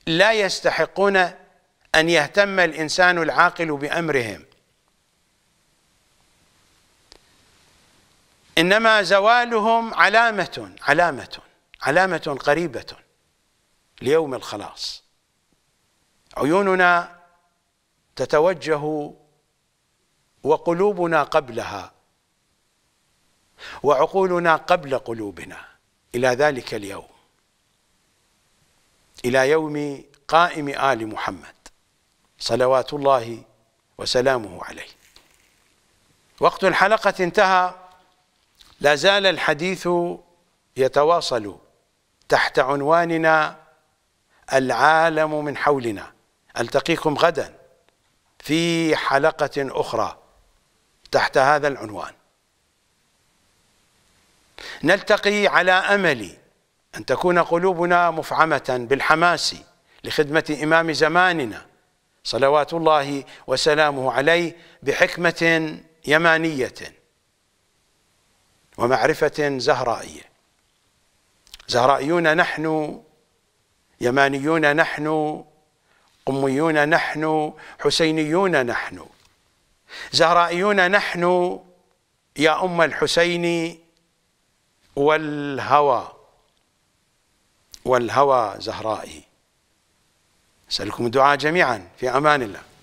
لا يستحقون أن يهتم الإنسان العاقل بأمرهم إنما زوالهم علامة علامة علامة قريبة ليوم الخلاص عيوننا تتوجه وقلوبنا قبلها وعقولنا قبل قلوبنا إلى ذلك اليوم إلى يوم قائم آل محمد صلوات الله وسلامه عليه وقت الحلقة انتهى لا زال الحديث يتواصل تحت عنواننا العالم من حولنا ألتقيكم غدا في حلقة أخرى تحت هذا العنوان نلتقي على امل ان تكون قلوبنا مفعمه بالحماس لخدمه امام زماننا صلوات الله وسلامه عليه بحكمه يمانيه ومعرفه زهرائيه زهرائيون نحن يمانيون نحن قميون نحن حسينيون نحن زهرائيون نحن يا ام الحسين والهوى والهوى زهرائي أسألكم الدعاء جميعا في أمان الله